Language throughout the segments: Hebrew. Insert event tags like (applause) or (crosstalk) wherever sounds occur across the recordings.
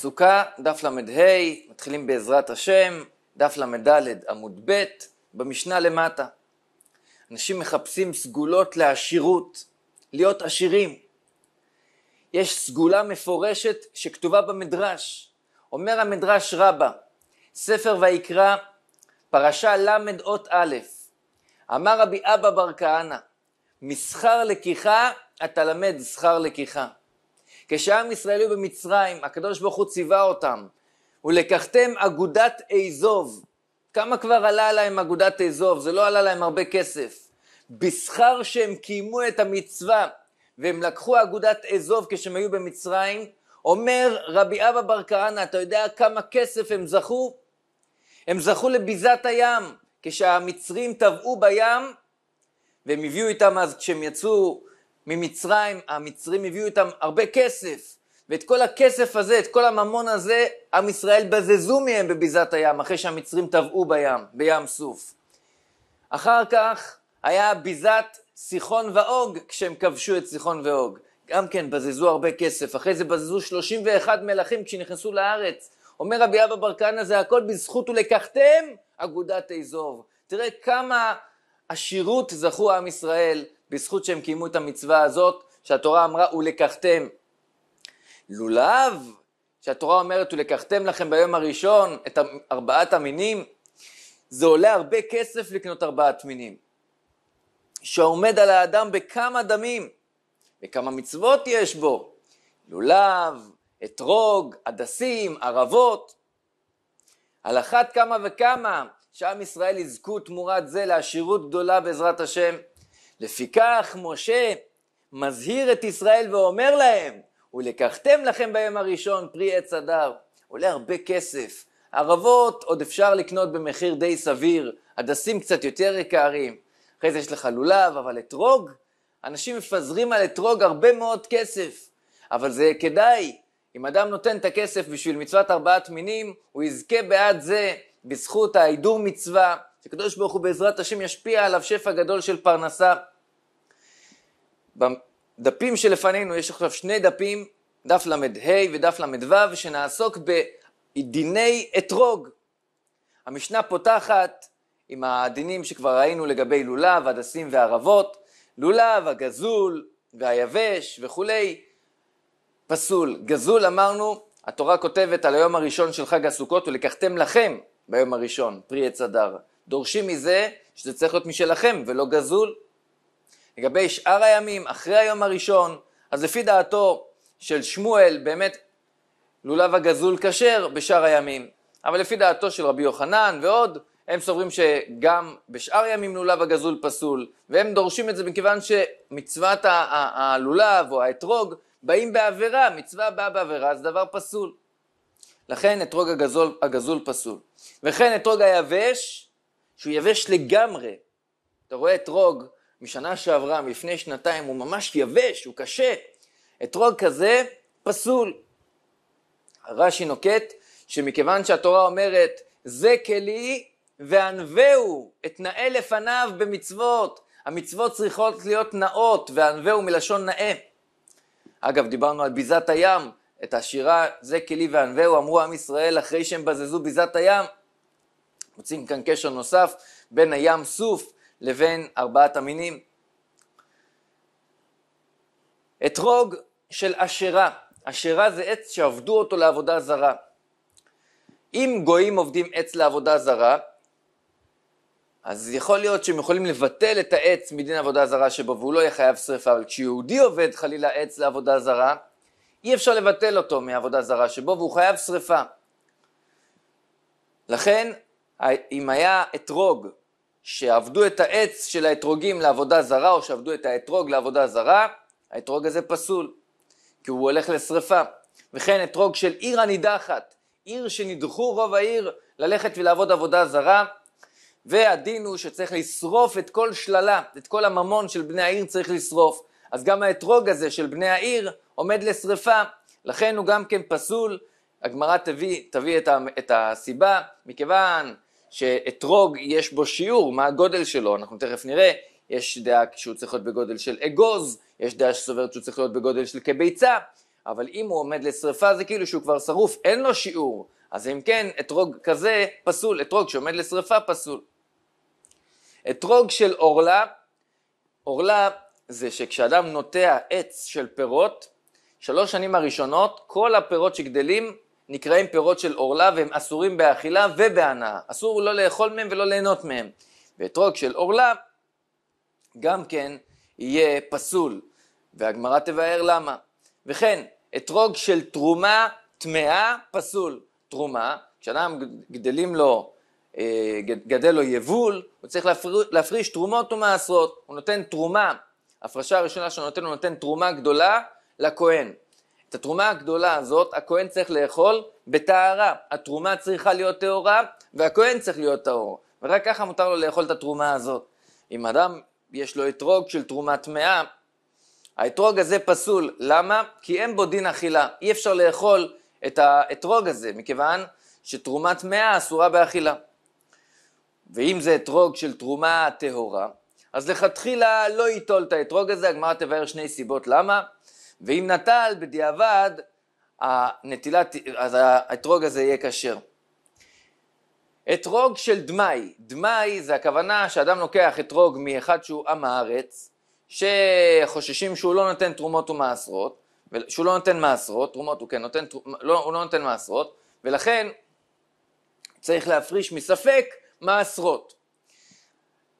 סוכה, דף ל"ה, מתחילים בעזרת השם, דף ל"ד עמוד ב', במשנה למטה. אנשים מחפשים סגולות לעשירות, להיות עשירים. יש סגולה מפורשת שכתובה במדרש. אומר המדרש רבה, ספר ויקרא, פרשה ל"אות א', אמר רבי אבא בר כהנא, משכר לקיחה אתה למד שכר לקיחה. כשעם ישראל היו במצרים, הקדוש ברוך הוא ציווה אותם, ולקחתם אגודת איזוב. כמה כבר עלה להם אגודת איזוב? זה לא עלה להם הרבה כסף. בשכר שהם קיימו את המצווה, והם לקחו אגודת איזוב כשהם היו במצרים, אומר רבי אבא בר כהנא, אתה יודע כמה כסף הם זכו? הם זכו לביזת הים. כשהמצרים טבעו בים, והם הביאו איתם אז כשהם יצאו ממצרים, המצרים הביאו איתם הרבה כסף, ואת כל הכסף הזה, את כל הממון הזה, עם ישראל בזזו מהם בביזת הים, אחרי שהמצרים טבעו בים, בים סוף. אחר כך היה ביזת סיחון ואוג, כשהם כבשו את סיחון ואוג. גם כן בזזו הרבה כסף, אחרי זה בזזו 31 מלכים כשנכנסו לארץ. אומר רבי אבא בר כהנא זה הכל בזכות ולקחתם אגודת אזוב. תראה כמה עשירות זכו עם ישראל בזכות שהם קיימו את המצווה הזאת שהתורה אמרה ולקחתם. לולב, שהתורה אומרת ולקחתם לכם ביום הראשון את ארבעת המינים, זה עולה הרבה כסף לקנות ארבעת מינים, שעומד על האדם בכמה דמים, וכמה מצוות יש בו, לולב, אתרוג, הדסים, ערבות. על אחת כמה וכמה שעם ישראל יזכו תמורת זה לעשירות גדולה בעזרת השם. לפיכך משה מזהיר את ישראל ואומר להם, ולקחתם לכם ביום הראשון פרי עץ אדר עולה הרבה כסף. ערבות עוד אפשר לקנות במחיר די סביר, הדסים קצת יותר יקרים. אחרי זה יש לך לולב, אבל אתרוג? אנשים מפזרים על אתרוג הרבה מאוד כסף. אבל זה כדאי. אם אדם נותן את הכסף בשביל מצוות ארבעת מינים, הוא יזכה בעד זה, בזכות ההידור מצווה, שקדוש ברוך הוא בעזרת השם ישפיע עליו שפע גדול של פרנסה. בדפים שלפנינו יש עכשיו שני דפים, דף ל"ה ודף ל"ו, שנעסוק בדיני אתרוג. המשנה פותחת עם הדינים שכבר ראינו לגבי לולב, הדסים והערבות, לולב, הגזול והיבש וכולי. פסול. גזול אמרנו, התורה כותבת על היום הראשון של חג הסוכות ולקחתם לכם ביום הראשון, פרי עץ הדר. דורשים מזה שזה צריך להיות משלכם ולא גזול. לגבי שאר הימים, אחרי היום הראשון, אז לפי דעתו של שמואל, באמת לולב הגזול כשר בשאר הימים. אבל לפי דעתו של רבי יוחנן ועוד, הם סוברים שגם בשאר ימים לולב הגזול פסול, והם דורשים את זה מכיוון שמצוות הלולב או האתרוג באים בעבירה, מצווה באה בעבירה זה דבר פסול. לכן אתרוג הגזול, הגזול פסול. וכן אתרוג היבש, שהוא יבש לגמרי. אתה רואה אתרוג משנה שעברה, מלפני שנתיים, הוא ממש יבש, הוא קשה. אתרוג כזה פסול. רש"י נוקט שמכיוון שהתורה אומרת זה כלי וענווהו, אתנאה לפניו במצוות. המצוות צריכות להיות נאות, וענווהו מלשון נאה. אגב, דיברנו על ביזת הים, את השירה זה כלי וענווהו אמרו עם ישראל אחרי שהם בזזו ביזת הים. מוצאים כאן קשר נוסף בין הים סוף לבין ארבעת המינים. אתרוג של אשרה, אשרה זה עץ שעבדו אותו לעבודה זרה. אם גויים עובדים עץ לעבודה זרה, אז יכול להיות שהם יכולים לבטל את העץ מדין עבודה זרה שבו והוא לא יהיה חייב שרפה, אבל כשיהודי עובד חלילה עץ לעבודה זרה, אי אפשר לבטל אותו מעבודה זרה שבו והוא חייב שרפה. לכן אם היה אתרוג שעבדו את העץ של האתרוגים לעבודה זרה, או שעבדו את האתרוג לעבודה זרה, האתרוג הזה פסול, כי הוא הולך לשרפה. וכן אתרוג של עיר הנידחת, עיר שנדחו רוב העיר ללכת ולעבוד עבודה זרה, והדין הוא שצריך לשרוף את כל שללה, את כל הממון של בני העיר צריך לשרוף. אז גם האתרוג הזה של בני העיר עומד לשרפה, לכן הוא גם כן פסול. הגמרא תביא, תביא את, ה, את הסיבה, מכיוון שאתרוג יש בו שיעור, מה הגודל שלו, אנחנו תכף נראה, יש דעה שהוא צריך להיות בגודל של אגוז, יש דעה שסוברת שהוא צריך להיות בגודל של כביצה, אבל אם הוא עומד לשרפה זה כאילו שהוא כבר שרוף, אין לו שיעור, אז אם כן, אתרוג כזה פסול, אתרוג שעומד לשרפה פסול. אתרוג של עורלה, עורלה זה שכשאדם נוטע עץ של פירות, שלוש שנים הראשונות כל הפירות שגדלים נקראים פירות של עורלה והם אסורים באכילה ובהנאה. אסור לא לאכול מהם ולא ליהנות מהם. ואתרוג של עורלה גם כן יהיה פסול, והגמרא תבהר למה. וכן, אתרוג של תרומה טמאה פסול. תרומה, כשאדם גדלים לו, אה, גדל לו יבול, הוא צריך להפריש, להפריש תרומות ומעשרות. הוא נותן תרומה, הפרשה הראשונה שהוא נותן, הוא נותן תרומה גדולה לכהן. את התרומה הגדולה הזאת הכהן צריך לאכול בטהרה. התרומה צריכה להיות טהורה והכהן צריך להיות טהור. ורק ככה מותר לו לאכול את התרומה הזאת. אם אדם יש לו אתרוג של תרומה טמאה, האתרוג הזה פסול. למה? כי אין בו דין אכילה. אי אפשר לאכול את האתרוג הזה, מכיוון שתרומה טמאה אסורה באכילה. ואם זה אתרוג של תרומה טהורה, אז לכתחילה לא ייטול את האתרוג הזה, הגמרא תבהר שני סיבות למה. ואם נטל בדיעבד, הנטילת, אז האתרוג הזה יהיה כשר. אתרוג של דמאי, דמאי זה הכוונה שאדם לוקח אתרוג מאחד שהוא עם הארץ, שחוששים שהוא לא נותן תרומות ומעשרות, שהוא לא נותן מעשרות, תרומות הוא כן נותן, לא, הוא לא נותן מעשרות, ולכן צריך להפריש מספק מעשרות.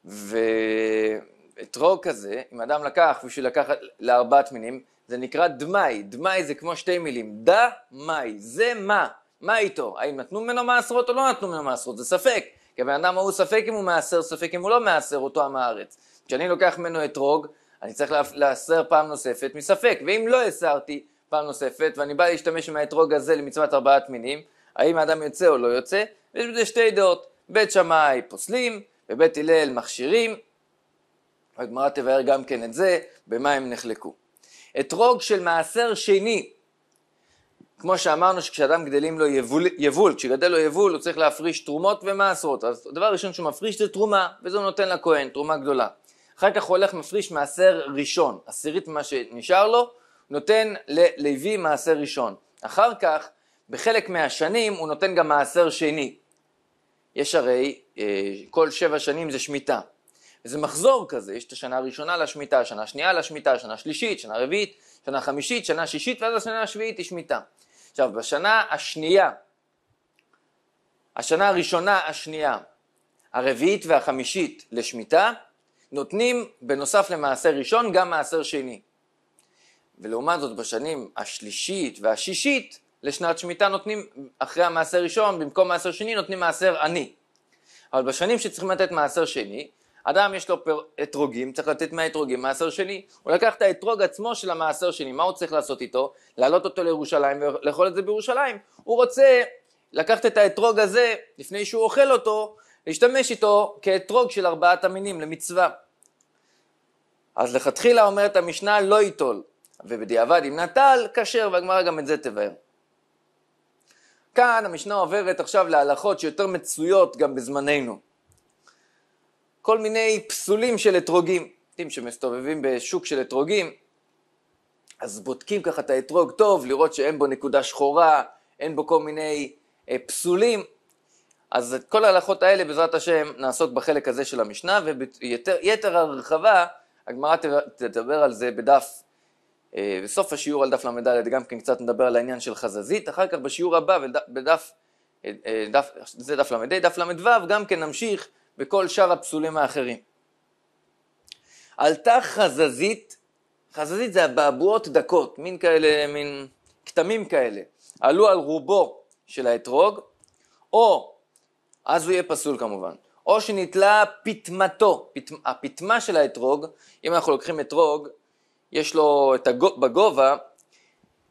ואתרוג כזה, אם אדם לקח בשביל לקחת לארבעת מינים, זה נקרא דמאי, דמאי זה כמו שתי מילים, דה מאי, זה מה, מה איתו, האם נתנו ממנו מעשרות או לא נתנו ממנו מעשרות, זה ספק, כי הבן אדם ההוא ספק אם הוא מעשר, ספק אם הוא לא מעשר אותו עם הארץ, כשאני לוקח ממנו אתרוג, אני צריך לעשר פעם נוספת מספק, ואם לא הסרתי פעם נוספת, ואני בא להשתמש עם האתרוג הזה למצוות ארבעת מינים, האם האדם יוצא או לא יוצא, ויש בזה שתי דעות, בית שמאי פוסלים, ובית הלל מכשירים, הגמרא תבהר גם כן את זה, במה הם נחלקו. אתרוג של מעשר שני. כמו שאמרנו שכשאדם גדלים לו יבול, יבול, כשגדל לו יבול הוא צריך להפריש תרומות ומעשרות, אז הדבר הראשון שהוא מפריש זה תרומה, וזה הוא נותן לכהן, תרומה גדולה. אחר כך הוא הולך מפריש מעשר ראשון, עשירית ממה שנשאר לו, נותן ללוי מעשר ראשון. אחר כך, בחלק מהשנים הוא נותן גם מעשר שני. יש הרי, אה, כל שבע שנים זה שמיטה. זה מחזור כזה, יש את השנה הראשונה לשמיטה, שנה שנייה לשמיטה, שנה שלישית, שנה רביעית, שנה חמישית, שנה שישית, ואז השנה השביעית היא שמיטה. עכשיו, בשנה השנייה, השנה הראשונה, השנייה, הרביעית והחמישית לשמיטה, נותנים בנוסף למעשר ראשון גם מעשר שני. ולעומת זאת בשנים השלישית והשישית לשנת שמיטה נותנים אחרי המעשר ראשון, במקום מעשר שני נותנים מעשר עני. אבל בשנים שצריכים לתת מעשר שני, אדם יש לו פר... אתרוגים, צריך לתת מהאתרוגים מעשר שני. הוא לקח את האתרוג עצמו של המעשר שני, מה הוא צריך לעשות איתו? להעלות אותו לירושלים ולאכול את זה בירושלים. הוא רוצה לקחת את האתרוג הזה, לפני שהוא אוכל אותו, להשתמש איתו כאתרוג של ארבעת המינים למצווה. אז לכתחילה אומרת המשנה לא ייטול, ובדיעבד אם נטל, כשר, והגמרא גם את זה תבהר. כאן המשנה עוברת עכשיו להלכות שיותר מצויות גם בזמננו. כל מיני פסולים של אתרוגים, אתם שמסתובבים בשוק של אתרוגים, אז בודקים ככה את האתרוג טוב, לראות שאין בו נקודה שחורה, אין בו כל מיני אה, פסולים. אז את כל ההלכות האלה בעזרת השם נעסוק בחלק הזה של המשנה, ויתר הרחבה, הגמרא תדבר על זה בדף, אה, בסוף השיעור על דף ל"ד, גם כן קצת נדבר על העניין של חזזית, אחר כך בשיעור הבא, בדף, אה, אה, דף, זה דף ל"ה, דף ל"ו, גם כן נמשיך וכל שאר הפסולים האחרים. עלתה חזזית, חזזית זה אבעבועות דקות, מין כאלה, מין כתמים כאלה, עלו על רובו של האתרוג, או, אז הוא יהיה פסול כמובן, או שנתלה פיטמתו, פת, הפיטמה של האתרוג, אם אנחנו לוקחים אתרוג, יש לו את הגו, בגובה,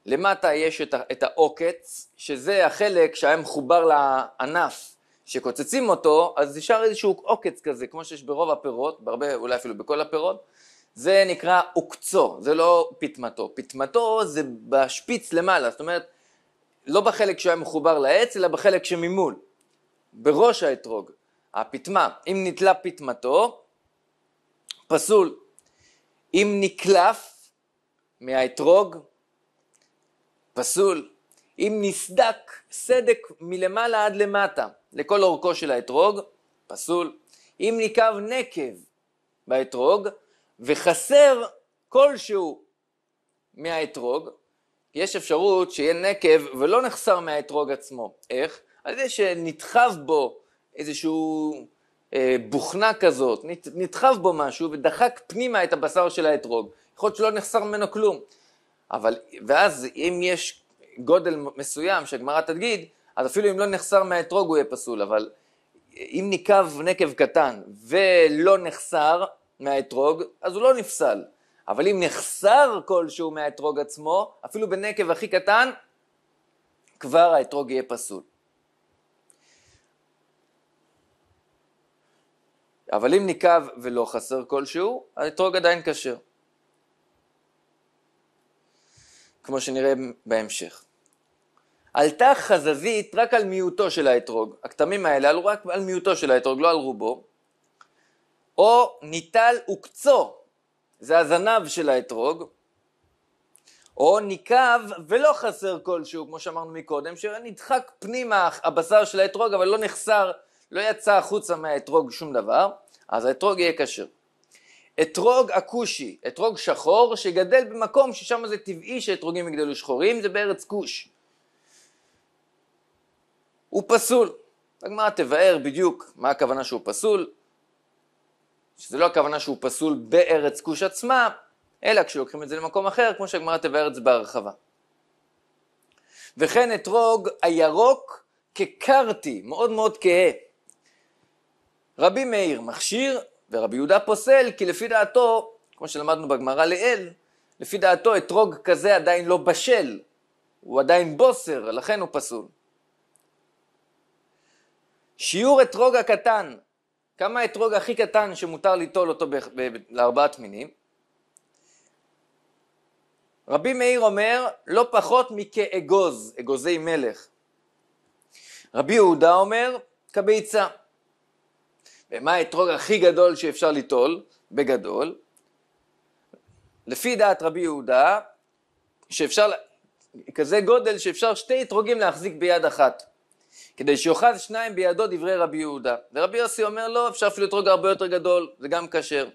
למטה יש את העוקץ, שזה החלק שהיה מחובר לענף, שקוצצים אותו, אז נשאר איזשהו עוקץ כזה, כמו שיש ברוב הפירות, בהרבה, אולי אפילו בכל הפירות, זה נקרא עוקצו, זה לא פטמתו. פטמתו זה בשפיץ למעלה, זאת אומרת, לא בחלק שהיה מחובר לעץ, אלא בחלק שממול, בראש האתרוג, הפטמה. אם נתלה פטמתו, פסול. אם נקלף מהאתרוג, פסול. אם נסדק סדק מלמעלה עד למטה, לכל אורכו של האתרוג, פסול. אם ניקב נקב באתרוג וחסר כלשהו מהאתרוג, יש אפשרות שיהיה נקב ולא נחסר מהאתרוג עצמו. איך? על ידי שנדחב בו איזשהו אה, בוכנה כזאת, נדחב בו משהו ודחק פנימה את הבשר של האתרוג. יכול להיות שלא נחסר ממנו כלום. אבל, ואז אם יש גודל מסוים שהגמרא תגיד, אז אפילו אם לא נחסר מהאתרוג הוא יהיה פסול, אבל אם ניקב נקב קטן ולא נחסר מהאתרוג, אז הוא לא נפסל. אבל אם נחסר כלשהו מהאתרוג עצמו, אפילו בנקב הכי קטן, כבר האתרוג יהיה פסול. אבל אם ניקב ולא חסר כלשהו, האתרוג עדיין כשר. כמו שנראה בהמשך. עלתה חזזית רק על מיעוטו של האתרוג, הכתמים האלה עלו רק על מיעוטו של האתרוג, לא על רובו, או ניטל וקצו, זה הזנב של האתרוג, או ניקב ולא חסר כלשהו, כמו שאמרנו מקודם, שנדחק פנימה הבשר של האתרוג, אבל לא נחסר, לא יצא החוצה מהאתרוג שום דבר, אז האתרוג יהיה כשר. אתרוג הכושי, אתרוג שחור שגדל במקום ששם זה טבעי שאתרוגים יגדלו שחורים, זה בארץ כוש. הוא פסול. הגמרא תבאר בדיוק מה הכוונה שהוא פסול, שזה לא הכוונה שהוא פסול בארץ כוש עצמה, אלא כשלוקחים את זה למקום אחר, כמו שהגמרא תבאר את זה בהרחבה. וכן אתרוג הירוק כקרתי, מאוד מאוד כהה. רבי מאיר מכשיר ורבי יהודה פוסל, כי לפי דעתו, כמו שלמדנו בגמרא לעיל, לפי דעתו אתרוג כזה עדיין לא בשל, הוא עדיין בוסר, לכן הוא פסול. שיעור אתרוג הקטן, כמה האתרוג הכי קטן שמותר ליטול אותו לארבעת מינים? רבי מאיר אומר לא פחות מכאגוז, אגוזי מלך. רבי יהודה אומר כביצה. ומה האתרוג הכי גדול שאפשר ליטול? בגדול. לפי דעת רבי יהודה, שאפשר, כזה גודל שאפשר שתי אתרוגים להחזיק ביד אחת. כדי שיאכל שניים בידו דברי רבי יהודה. ורבי יוסי אומר לא, אפשר אפילו אתרוג הרבה יותר גדול, זה גם כשר.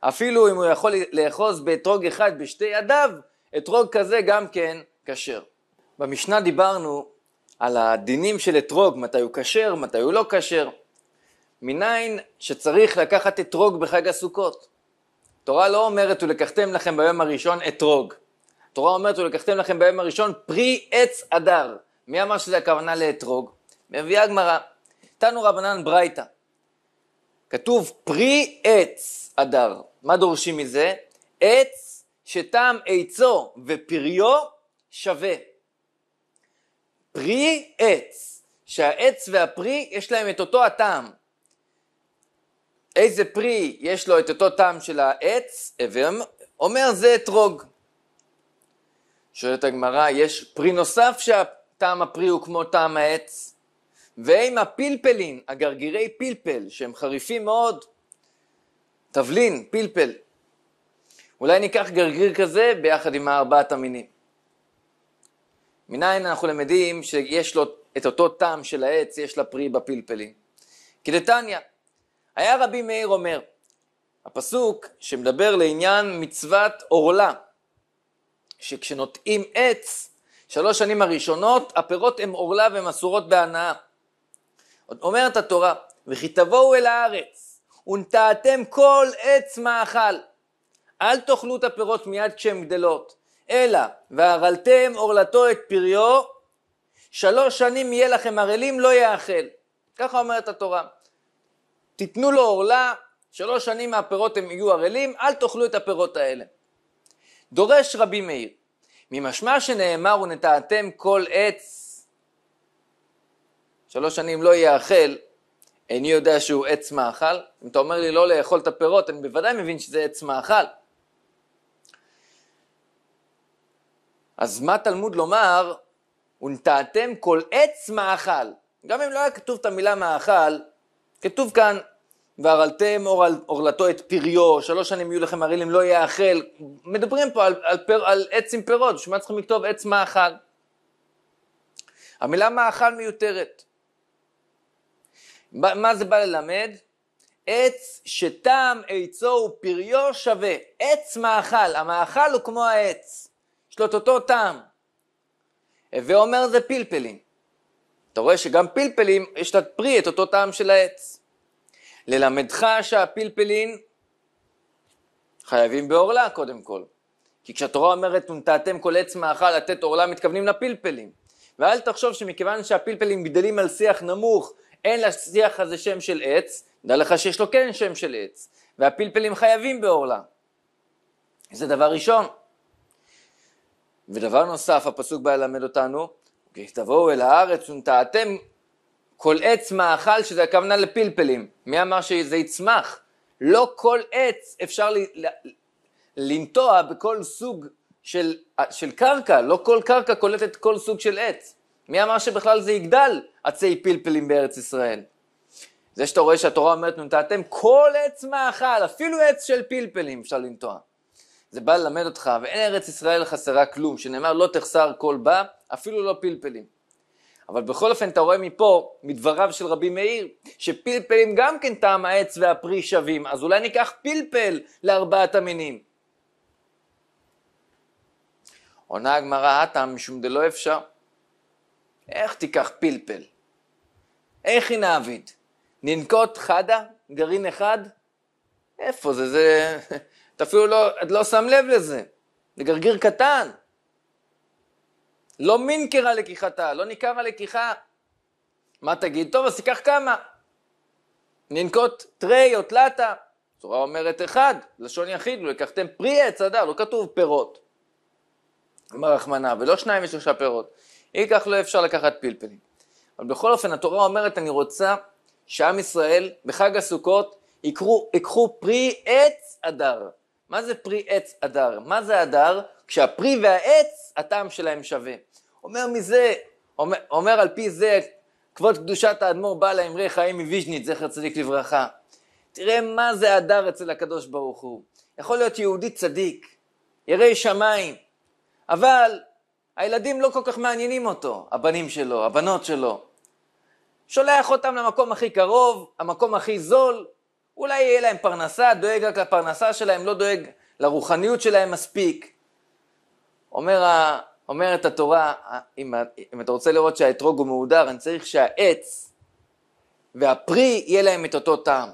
אפילו אם הוא יכול לאחוז באתרוג אחד בשתי ידיו, אתרוג כזה גם כן כשר. במשנה דיברנו על הדינים של אתרוג, מתי הוא כשר, מתי הוא לא כשר. מניין שצריך לקחת אתרוג בחג הסוכות. התורה לא אומרת ולקחתם לכם ביום הראשון אתרוג. התורה אומרת ולקחתם לכם ביום הראשון פרי עץ אדר. מי אמר שזה הכוונה לאתרוג? מביאה הגמרא, תנו רבנן ברייתא, כתוב פרי עץ אדר, מה דורשים מזה? עץ שטעם עצו ופריו שווה. פרי עץ, שהעץ והפרי יש להם את אותו הטעם. איזה פרי יש לו את אותו טעם של העץ, אבם, אומר זה אתרוג. שואלת הגמרא, יש פרי נוסף שטעם הפרי הוא כמו טעם העץ? ועם הפלפלין, הגרגירי פלפל, שהם חריפים מאוד, תבלין, פלפל. אולי ניקח גרגיר כזה ביחד עם ארבעת המינים. מניין אנחנו למדים שיש לו את אותו טעם של העץ, יש לפרי כי לתניא, היה רבי מאיר אומר, הפסוק שמדבר לעניין מצוות עורלה, שכשנוטעים עץ, שלוש שנים הראשונות, הפירות הם עורלה אסורות בהנאה. אומרת התורה, וכי תבואו אל הארץ, ונטעתם כל עץ מאכל. אל תאכלו את הפירות מיד כשהן גדלות, אלא והרלתם עורלתו את פריו, שלוש שנים יהיה לכם ערלים לא יאכל. ככה אומרת התורה. תיתנו לו עורלה, שלוש שנים מהפירות הם יהיו ערלים, אל תאכלו את הפירות האלה. דורש רבי מאיר, ממשמע שנאמר ונטעתם כל עץ שלוש שנים לא יאכל, איני יודע שהוא עץ מאכל. אם אתה אומר לי לא לאכול את הפירות, אני בוודאי מבין שזה עץ מאכל. אז מה תלמוד לומר, ונטעתם כל עץ מאכל? גם אם לא היה כתוב את המילה מאכל, כתוב כאן, והרלתם עורלתו את פריו, שלוש שנים יהיו לכם הרעילים לא יאכל. מדברים פה על, על, פר, על עץ עם פירות, בשביל מה צריכים לכתוב עץ מאכל? המילה מאכל מיותרת. מה זה בא ללמד? עץ שטעם עצו ופריו שווה. עץ מאכל, המאכל הוא כמו העץ, יש לו את אותו טעם. הווה אומר זה פלפלים. אתה רואה שגם פלפלים יש את הפרי, את אותו טעם של העץ. ללמדך שהפלפלים חייבים בעורלה קודם כל. כי כשהתורה אומרת ונטעתם כל עץ מאכל לתת עורלה מתכוונים לפלפלים. ואל תחשוב שמכיוון שהפלפלים גדלים על שיח נמוך אין לשיח הזה שם של עץ, דע לך שיש לו כן שם של עץ, והפלפלים חייבים בעורלה. זה דבר ראשון. ודבר נוסף, הפסוק בא ללמד אותנו, כי תבואו אל הארץ ונטעתם כל עץ מאכל, שזה הכוונה לפלפלים. מי אמר שזה יצמח? לא כל עץ אפשר לנטוע בכל סוג של, של קרקע, לא כל קרקע קולטת כל סוג של עץ. מי אמר שבכלל זה יגדל עצי פלפלים בארץ ישראל? זה שאתה רואה שהתורה אומרת נטעתם כל עץ מאכל, אפילו עץ של פלפלים אפשר לנטוע. זה בא ללמד אותך, ואין ארץ ישראל חסרה כלום, שנאמר לא תחסר כל בה, אפילו לא פלפלים. אבל בכל אופן אתה רואה מפה, מדבריו של רבי מאיר, שפלפלים גם כן טעם העץ והפרי שווים, אז אולי ניקח פלפל לארבעת המינים. עונה הגמרא, הטעם משום דלא אפשר. איך תיקח פלפל? איך היא נעביד? ננקוט חדה? גרעין אחד? איפה זה? זה... (laughs) אתה אפילו לא, את לא שם לב לזה. זה גרגיר קטן. לא מינקר הלקיחתה, לא ניכר הלקיחה. מה תגיד? טוב, אז תיקח כמה. ננקוט טרי או תלתה. התורה אומרת אחד, לשון יחיד, ולקחתם פרי עץ הדר, לא כתוב פירות. אמר רחמנה, ולא שניים ושלושה פירות. אם כך לא אפשר לקחת פלפלים. אבל בכל אופן התורה אומרת אני רוצה שעם ישראל בחג הסוכות יקרו, יקחו פרי עץ אדר. מה זה פרי עץ אדר? מה זה אדר? כשהפרי והעץ הטעם שלהם שווה. אומר מזה, אומר, אומר על פי זה כבוד קדושת האדמו"ר בעל האמרי חיים מוויז'ניץ זכר צדיק לברכה. תראה מה זה הדר אצל הקדוש ברוך הוא. יכול להיות יהודי צדיק, ירא שמיים, אבל הילדים לא כל כך מעניינים אותו, הבנים שלו, הבנות שלו. שולח אותם למקום הכי קרוב, המקום הכי זול, אולי יהיה להם פרנסה, דואג רק לפרנסה שלהם, לא דואג לרוחניות שלהם מספיק. אומר, אומרת התורה, אם, אם אתה רוצה לראות שהאתרוג הוא מהודר, אני צריך שהעץ והפרי יהיה להם את אותו טעם.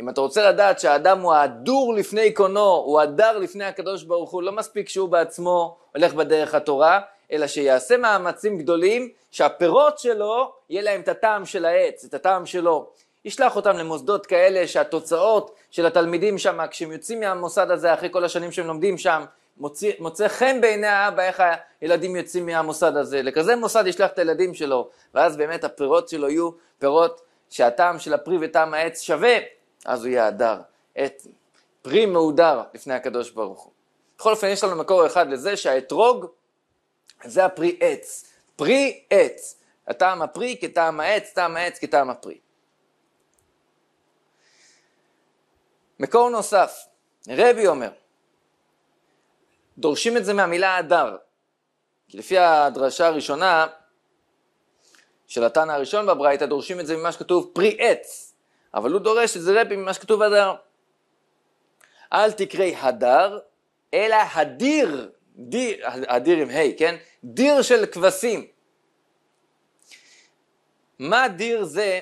אם אתה רוצה לדעת שהאדם הוא ההדור לפני קונו, הוא הדר לפני הקדוש ברוך הוא, לא מספיק שהוא בעצמו הולך בדרך התורה, אלא שיעשה מאמצים גדולים שהפירות שלו יהיה להם את הטעם של העץ, את הטעם שלו. ישלח אותם למוסדות כאלה שהתוצאות של התלמידים שם, כשהם יוצאים מהמוסד הזה אחרי כל השנים שהם לומדים שם, מוצא, מוצא חן בעיני האבא איך הילדים יוצאים מהמוסד הזה. לכזה מוסד ישלח את הילדים שלו, ואז באמת הפירות שלו יהיו פירות שהטעם של הפרי וטעם העץ שווה, אז הוא יהדר את פרי מהודר לפני הקדוש ברוך הוא. בכל אופן יש לנו מקור אחד לזה שהאתרוג זה הפרי עץ. פרי עץ. הטעם הפרי כטעם העץ, טעם העץ כטעם הפרי. מקור נוסף, רבי אומר, דורשים את זה מהמילה הדר, כי לפי הדרשה הראשונה של התנא הראשון בברייתא, דורשים את זה ממה שכתוב פרי עץ, אבל הוא דורש את זה רבי ממה שכתוב הדר. אל תקרא הדר, אלא הדיר דיר, הדיר עם ה', כן? דיר של כבשים. מה דיר זה?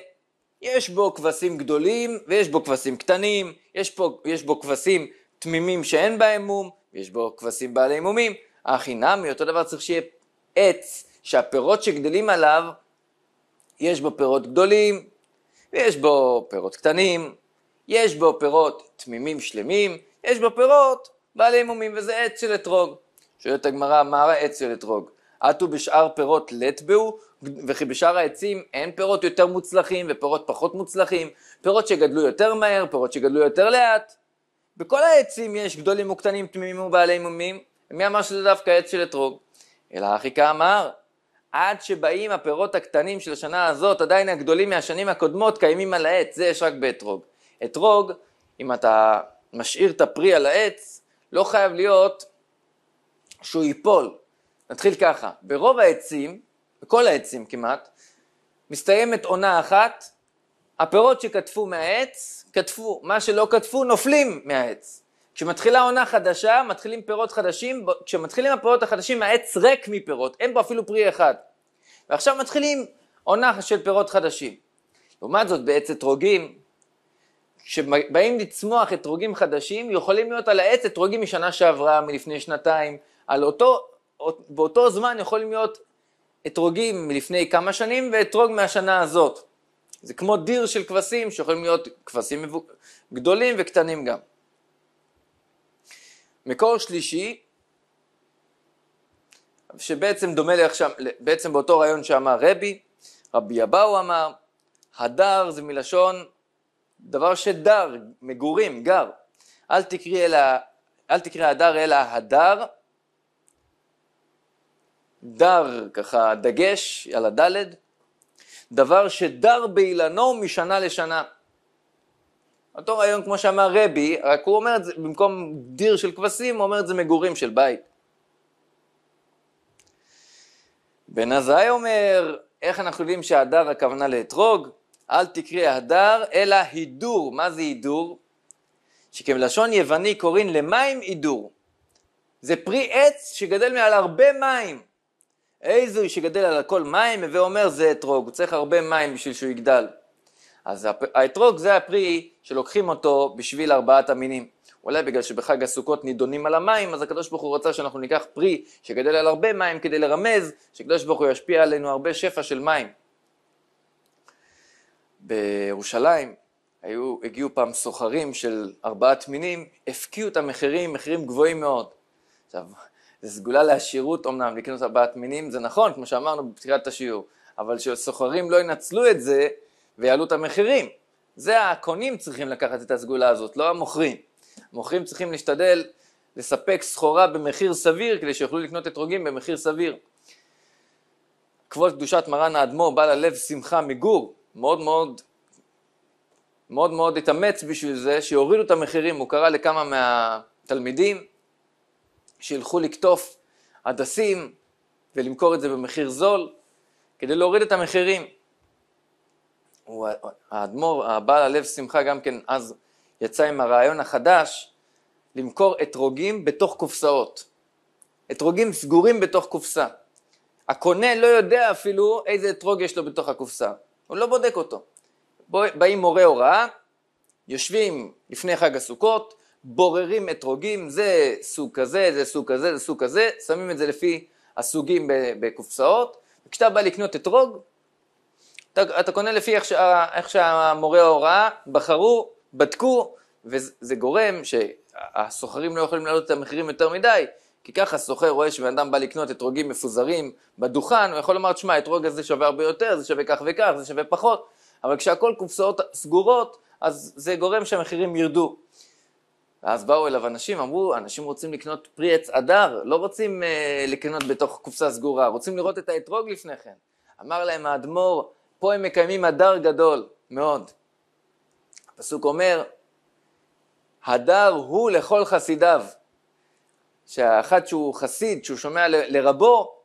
יש בו כבשים גדולים ויש בו כבשים קטנים, יש, פה, יש בו כבשים תמימים שאין בהם מום, יש בו כבשים בעלי מומים. החינמי, אותו דבר צריך שיהיה עץ, שהפירות שגדלים עליו, יש בו פירות גדולים, ויש בו פירות קטנים, יש בו פירות תמימים שלמים, יש בו פירות בעלי מומים, וזה עץ של אתרוג. שואלת הגמרא, מה העצר אתרוג? עטו בשאר פירות לט בהו, וכי בשאר העצים אין פירות יותר מוצלחים ופירות פחות מוצלחים, פירות שגדלו יותר מהר, פירות שגדלו יותר לאט. בכל העצים יש גדולים וקטנים, תמימים ובעלי מומים, מי אמר שזה דווקא עץ של אתרוג? אלא אחיקה אמר, עד שבאים הפירות הקטנים של השנה הזאת, עדיין הגדולים מהשנים הקודמות קיימים על העץ, זה יש רק באתרוג. אתרוג, אם אתה משאיר את הפרי על העץ, לא חייב להיות שהוא ייפול. נתחיל ככה, ברוב העצים, בכל העצים כמעט, מסתיימת עונה אחת, הפירות שקטפו מהעץ, קטפו, מה שלא קטפו נופלים מהעץ. כשמתחילה עונה חדשה, מתחילים פירות חדשים, כשמתחילים הפירות החדשים העץ ריק מפירות, אין בו אפילו פרי אחד. ועכשיו מתחילים עונה של פירות חדשים. לעומת זאת בעץ אתרוגים, כשבאים לצמוח אתרוגים חדשים, יכולים להיות על העץ אתרוגים משנה שעברה, מלפני שנתיים, על אותו, באותו זמן יכולים להיות אתרוגים מלפני כמה שנים ואתרוג מהשנה הזאת. זה כמו דיר של כבשים שיכולים להיות כבשים גדולים וקטנים גם. מקור שלישי, שבעצם דומה לאיך שם, בעצם באותו רעיון שאמר רבי, רבי אבאו אמר, הדר זה מלשון דבר שדר, מגורים, גר. אל תקרא, אלא, אל הדר אלא הדר, דר, ככה דגש על הדלת, דבר שדר באילנו משנה לשנה. אותו רעיון כמו שאמר רבי, רק הוא אומר את זה, במקום דיר של כבשים, הוא אומר את זה מגורים של בית. בן עזאי אומר, איך אנחנו יודעים שהדר הכוונה לאתרוג? אל תקריא הדר, אלא הידור. מה זה הידור? שכבלשון יווני קוראים למים הידור. זה פרי עץ שגדל מעל הרבה מים. איזו היא שגדל על הכל מים, הווה אומר זה אתרוג, הוא צריך הרבה מים בשביל שהוא יגדל. אז האתרוג זה הפרי שלוקחים אותו בשביל ארבעת המינים. אולי בגלל שבחג הסוכות נידונים על המים, אז הקדוש ברוך הוא רצה שאנחנו ניקח פרי שגדל על הרבה מים כדי לרמז שקדוש ברוך הוא ישפיע עלינו הרבה שפע של מים. בירושלים היו, הגיעו פעם סוחרים של ארבעת מינים, הפקיעו את המחירים, מחירים גבוהים מאוד. עכשיו, זה סגולה לעשירות אמנם, לקנות ארבעת מינים, זה נכון, כמו שאמרנו בתחילת השיעור, אבל שסוחרים לא ינצלו את זה ויעלו את המחירים. זה הקונים צריכים לקחת את הסגולה הזאת, לא המוכרים. המוכרים צריכים להשתדל לספק סחורה במחיר סביר כדי שיוכלו לקנות אתרוגים במחיר סביר. כבוד קדושת מרן האדמו"ר בעל הלב שמחה מגור, מאוד מאוד מאוד מאוד התאמץ בשביל זה, שיורידו את המחירים, הוא קרא לכמה מהתלמידים שילכו לקטוף הדסים ולמכור את זה במחיר זול כדי להוריד את המחירים. הוא, האדמו"ר, הבעל הלב שמחה גם כן אז יצא עם הרעיון החדש למכור אתרוגים בתוך קופסאות. אתרוגים סגורים בתוך קופסה. הקונה לא יודע אפילו איזה אתרוג יש לו בתוך הקופסה, הוא לא בודק אותו. באים מורי הוראה, יושבים לפני חג הסוכות, בוררים אתרוגים, זה סוג כזה, זה סוג כזה, זה סוג כזה, שמים את זה לפי הסוגים בקופסאות, וכשאתה בא לקנות אתרוג, אתה, אתה קונה לפי איך, שה, איך שהמורה ההוראה בחרו, בדקו, וזה גורם שהסוחרים לא יכולים להעלות את המחירים יותר מדי, כי ככה סוחר רואה שבן אדם בא לקנות אתרוגים מפוזרים בדוכן, הוא יכול לומר, תשמע, האתרוג הזה שווה הרבה יותר, זה שווה כך וכך, זה שווה פחות, אבל כשהכל קופסאות סגורות, אז זה גורם שהמחירים ירדו. ואז באו אליו אנשים, אמרו, אנשים רוצים לקנות פרי עץ אדר, לא רוצים אה, לקנות בתוך קופסה סגורה, רוצים לראות את האתרוג לפני כן. אמר להם האדמו"ר, פה הם מקיימים אדר גדול מאוד. הפסוק אומר, הדר הוא לכל חסידיו. שהאחד שהוא חסיד, שהוא שומע ל- לרבו,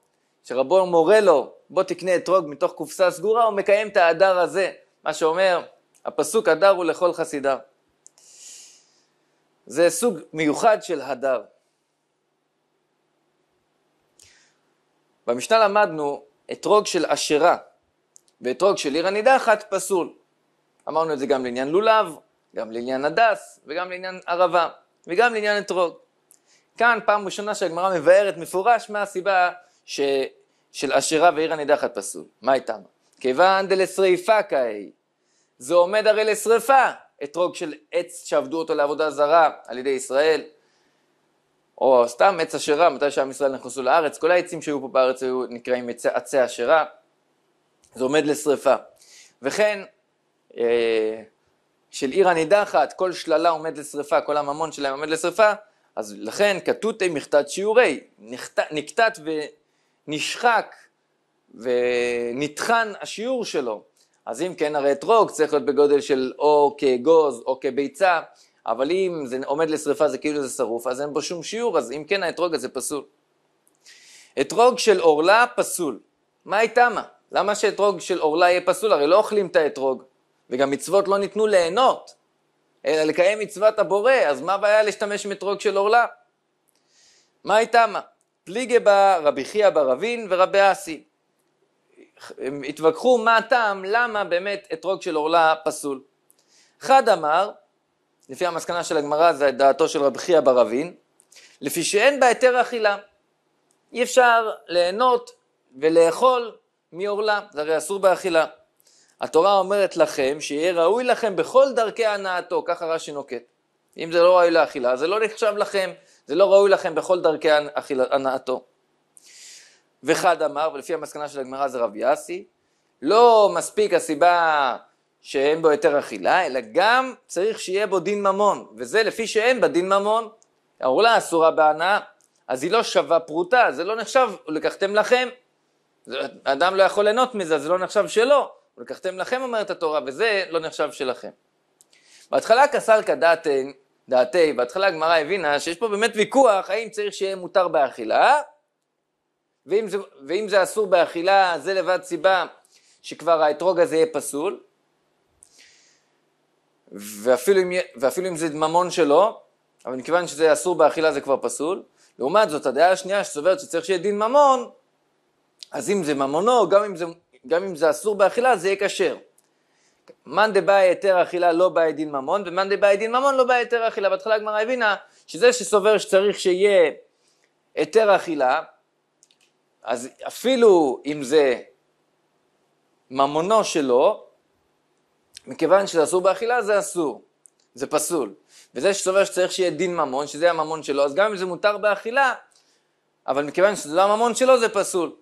שרבו מורה לו, בוא תקנה אתרוג מתוך קופסה סגורה, הוא מקיים את ההדר הזה. מה שאומר, הפסוק הדר הוא לכל חסידיו. זה סוג מיוחד של הדר. במשנה למדנו אתרוג של אשרה ואתרוג של עיר הנידחת פסול. אמרנו את זה גם לעניין לולב, גם לעניין הדס וגם לעניין ערבה וגם לעניין אתרוג. כאן פעם ראשונה שהגמרא מבארת מפורש מה הסיבה ש... של אשרה ועיר הנידחת פסול. מה איתנו? כיוון דלשריפה כאי. זה עומד הרי לשריפה. אתרוג של עץ שעבדו אותו לעבודה זרה על ידי ישראל, או סתם עץ אשרה, מתי שעם ישראל נכנסו לארץ, כל העצים שהיו פה בארץ היו נקראים עצי, אשרה, זה עומד לשרפה. וכן, אה, של עיר הנידחת, כל שללה עומד לשרפה, כל הממון שלהם עומד לשרפה, אז לכן כתותי מכתת שיעורי, נקטט ונשחק ונטחן השיעור שלו. אז אם כן הרי אתרוג צריך להיות בגודל של או כאגוז או כביצה, אבל אם זה עומד לשריפה זה כאילו זה שרוף, אז אין בו שום שיעור, אז אם כן האתרוג הזה פסול. אתרוג של עורלה פסול. מה הייתה מה? למה שאתרוג של עורלה יהיה פסול? הרי לא אוכלים את האתרוג, וגם מצוות לא ניתנו ליהנות, אלא לקיים מצוות הבורא, אז מה הבעיה להשתמש עם אתרוג של עורלה? מה הייתה מה? פליגי בה רבי חייא בר אבין ורבי אסי. הם התווכחו מה הטעם, למה באמת אתרוג של עורלה פסול. אחד אמר, לפי המסקנה של הגמרא זה דעתו של רב חייא בר אבין, לפי שאין בה היתר אכילה. אי אפשר ליהנות ולאכול מעורלה, זה הרי אסור באכילה. התורה אומרת לכם שיהיה ראוי לכם בכל דרכי הנאתו, ככה רש"י נוקט. אם זה לא ראוי לאכילה, זה לא נחשב לכם, זה לא ראוי לכם בכל דרכי הנאתו. וחד אמר, ולפי המסקנה של הגמרא זה רב יאסי, לא מספיק הסיבה שאין בו יותר אכילה, אלא גם צריך שיהיה בו דין ממון, וזה לפי שאין בה דין ממון. העולה אסורה בהנאה, אז היא לא שווה פרוטה, זה לא נחשב, לקחתם לכם. אדם לא יכול ליהנות מזה, זה לא נחשב שלו. לקחתם לכם אומרת התורה, וזה לא נחשב שלכם. בהתחלה כסלקא דעתי, דעתי, בהתחלה הגמרא הבינה שיש פה באמת ויכוח האם צריך שיהיה מותר באכילה ואם זה, ואם זה אסור באכילה, זה לבד סיבה שכבר האתרוג הזה יהיה פסול. ואפילו אם, ואפילו אם זה ממון שלו, אבל מכיוון שזה אסור באכילה זה כבר פסול. לעומת זאת, הדעה השנייה שסוברת שצריך שיהיה דין ממון, אז אם זה ממונו, גם אם זה, גם אם זה אסור באכילה, זה יהיה כשר. מאן דבאי היתר אכילה לא באי דין ממון, ומאן דבאי דין ממון לא באי היתר אכילה. בהתחלה הגמרא הבינה שזה שסובר שצריך שיהיה היתר אכילה, אז אפילו אם זה ממונו שלו, מכיוון שזה אסור באכילה זה אסור, זה פסול. וזה שסובר שצריך שיהיה דין ממון, שזה הממון שלו, אז גם אם זה מותר באכילה, אבל מכיוון שזה לא הממון שלו זה פסול.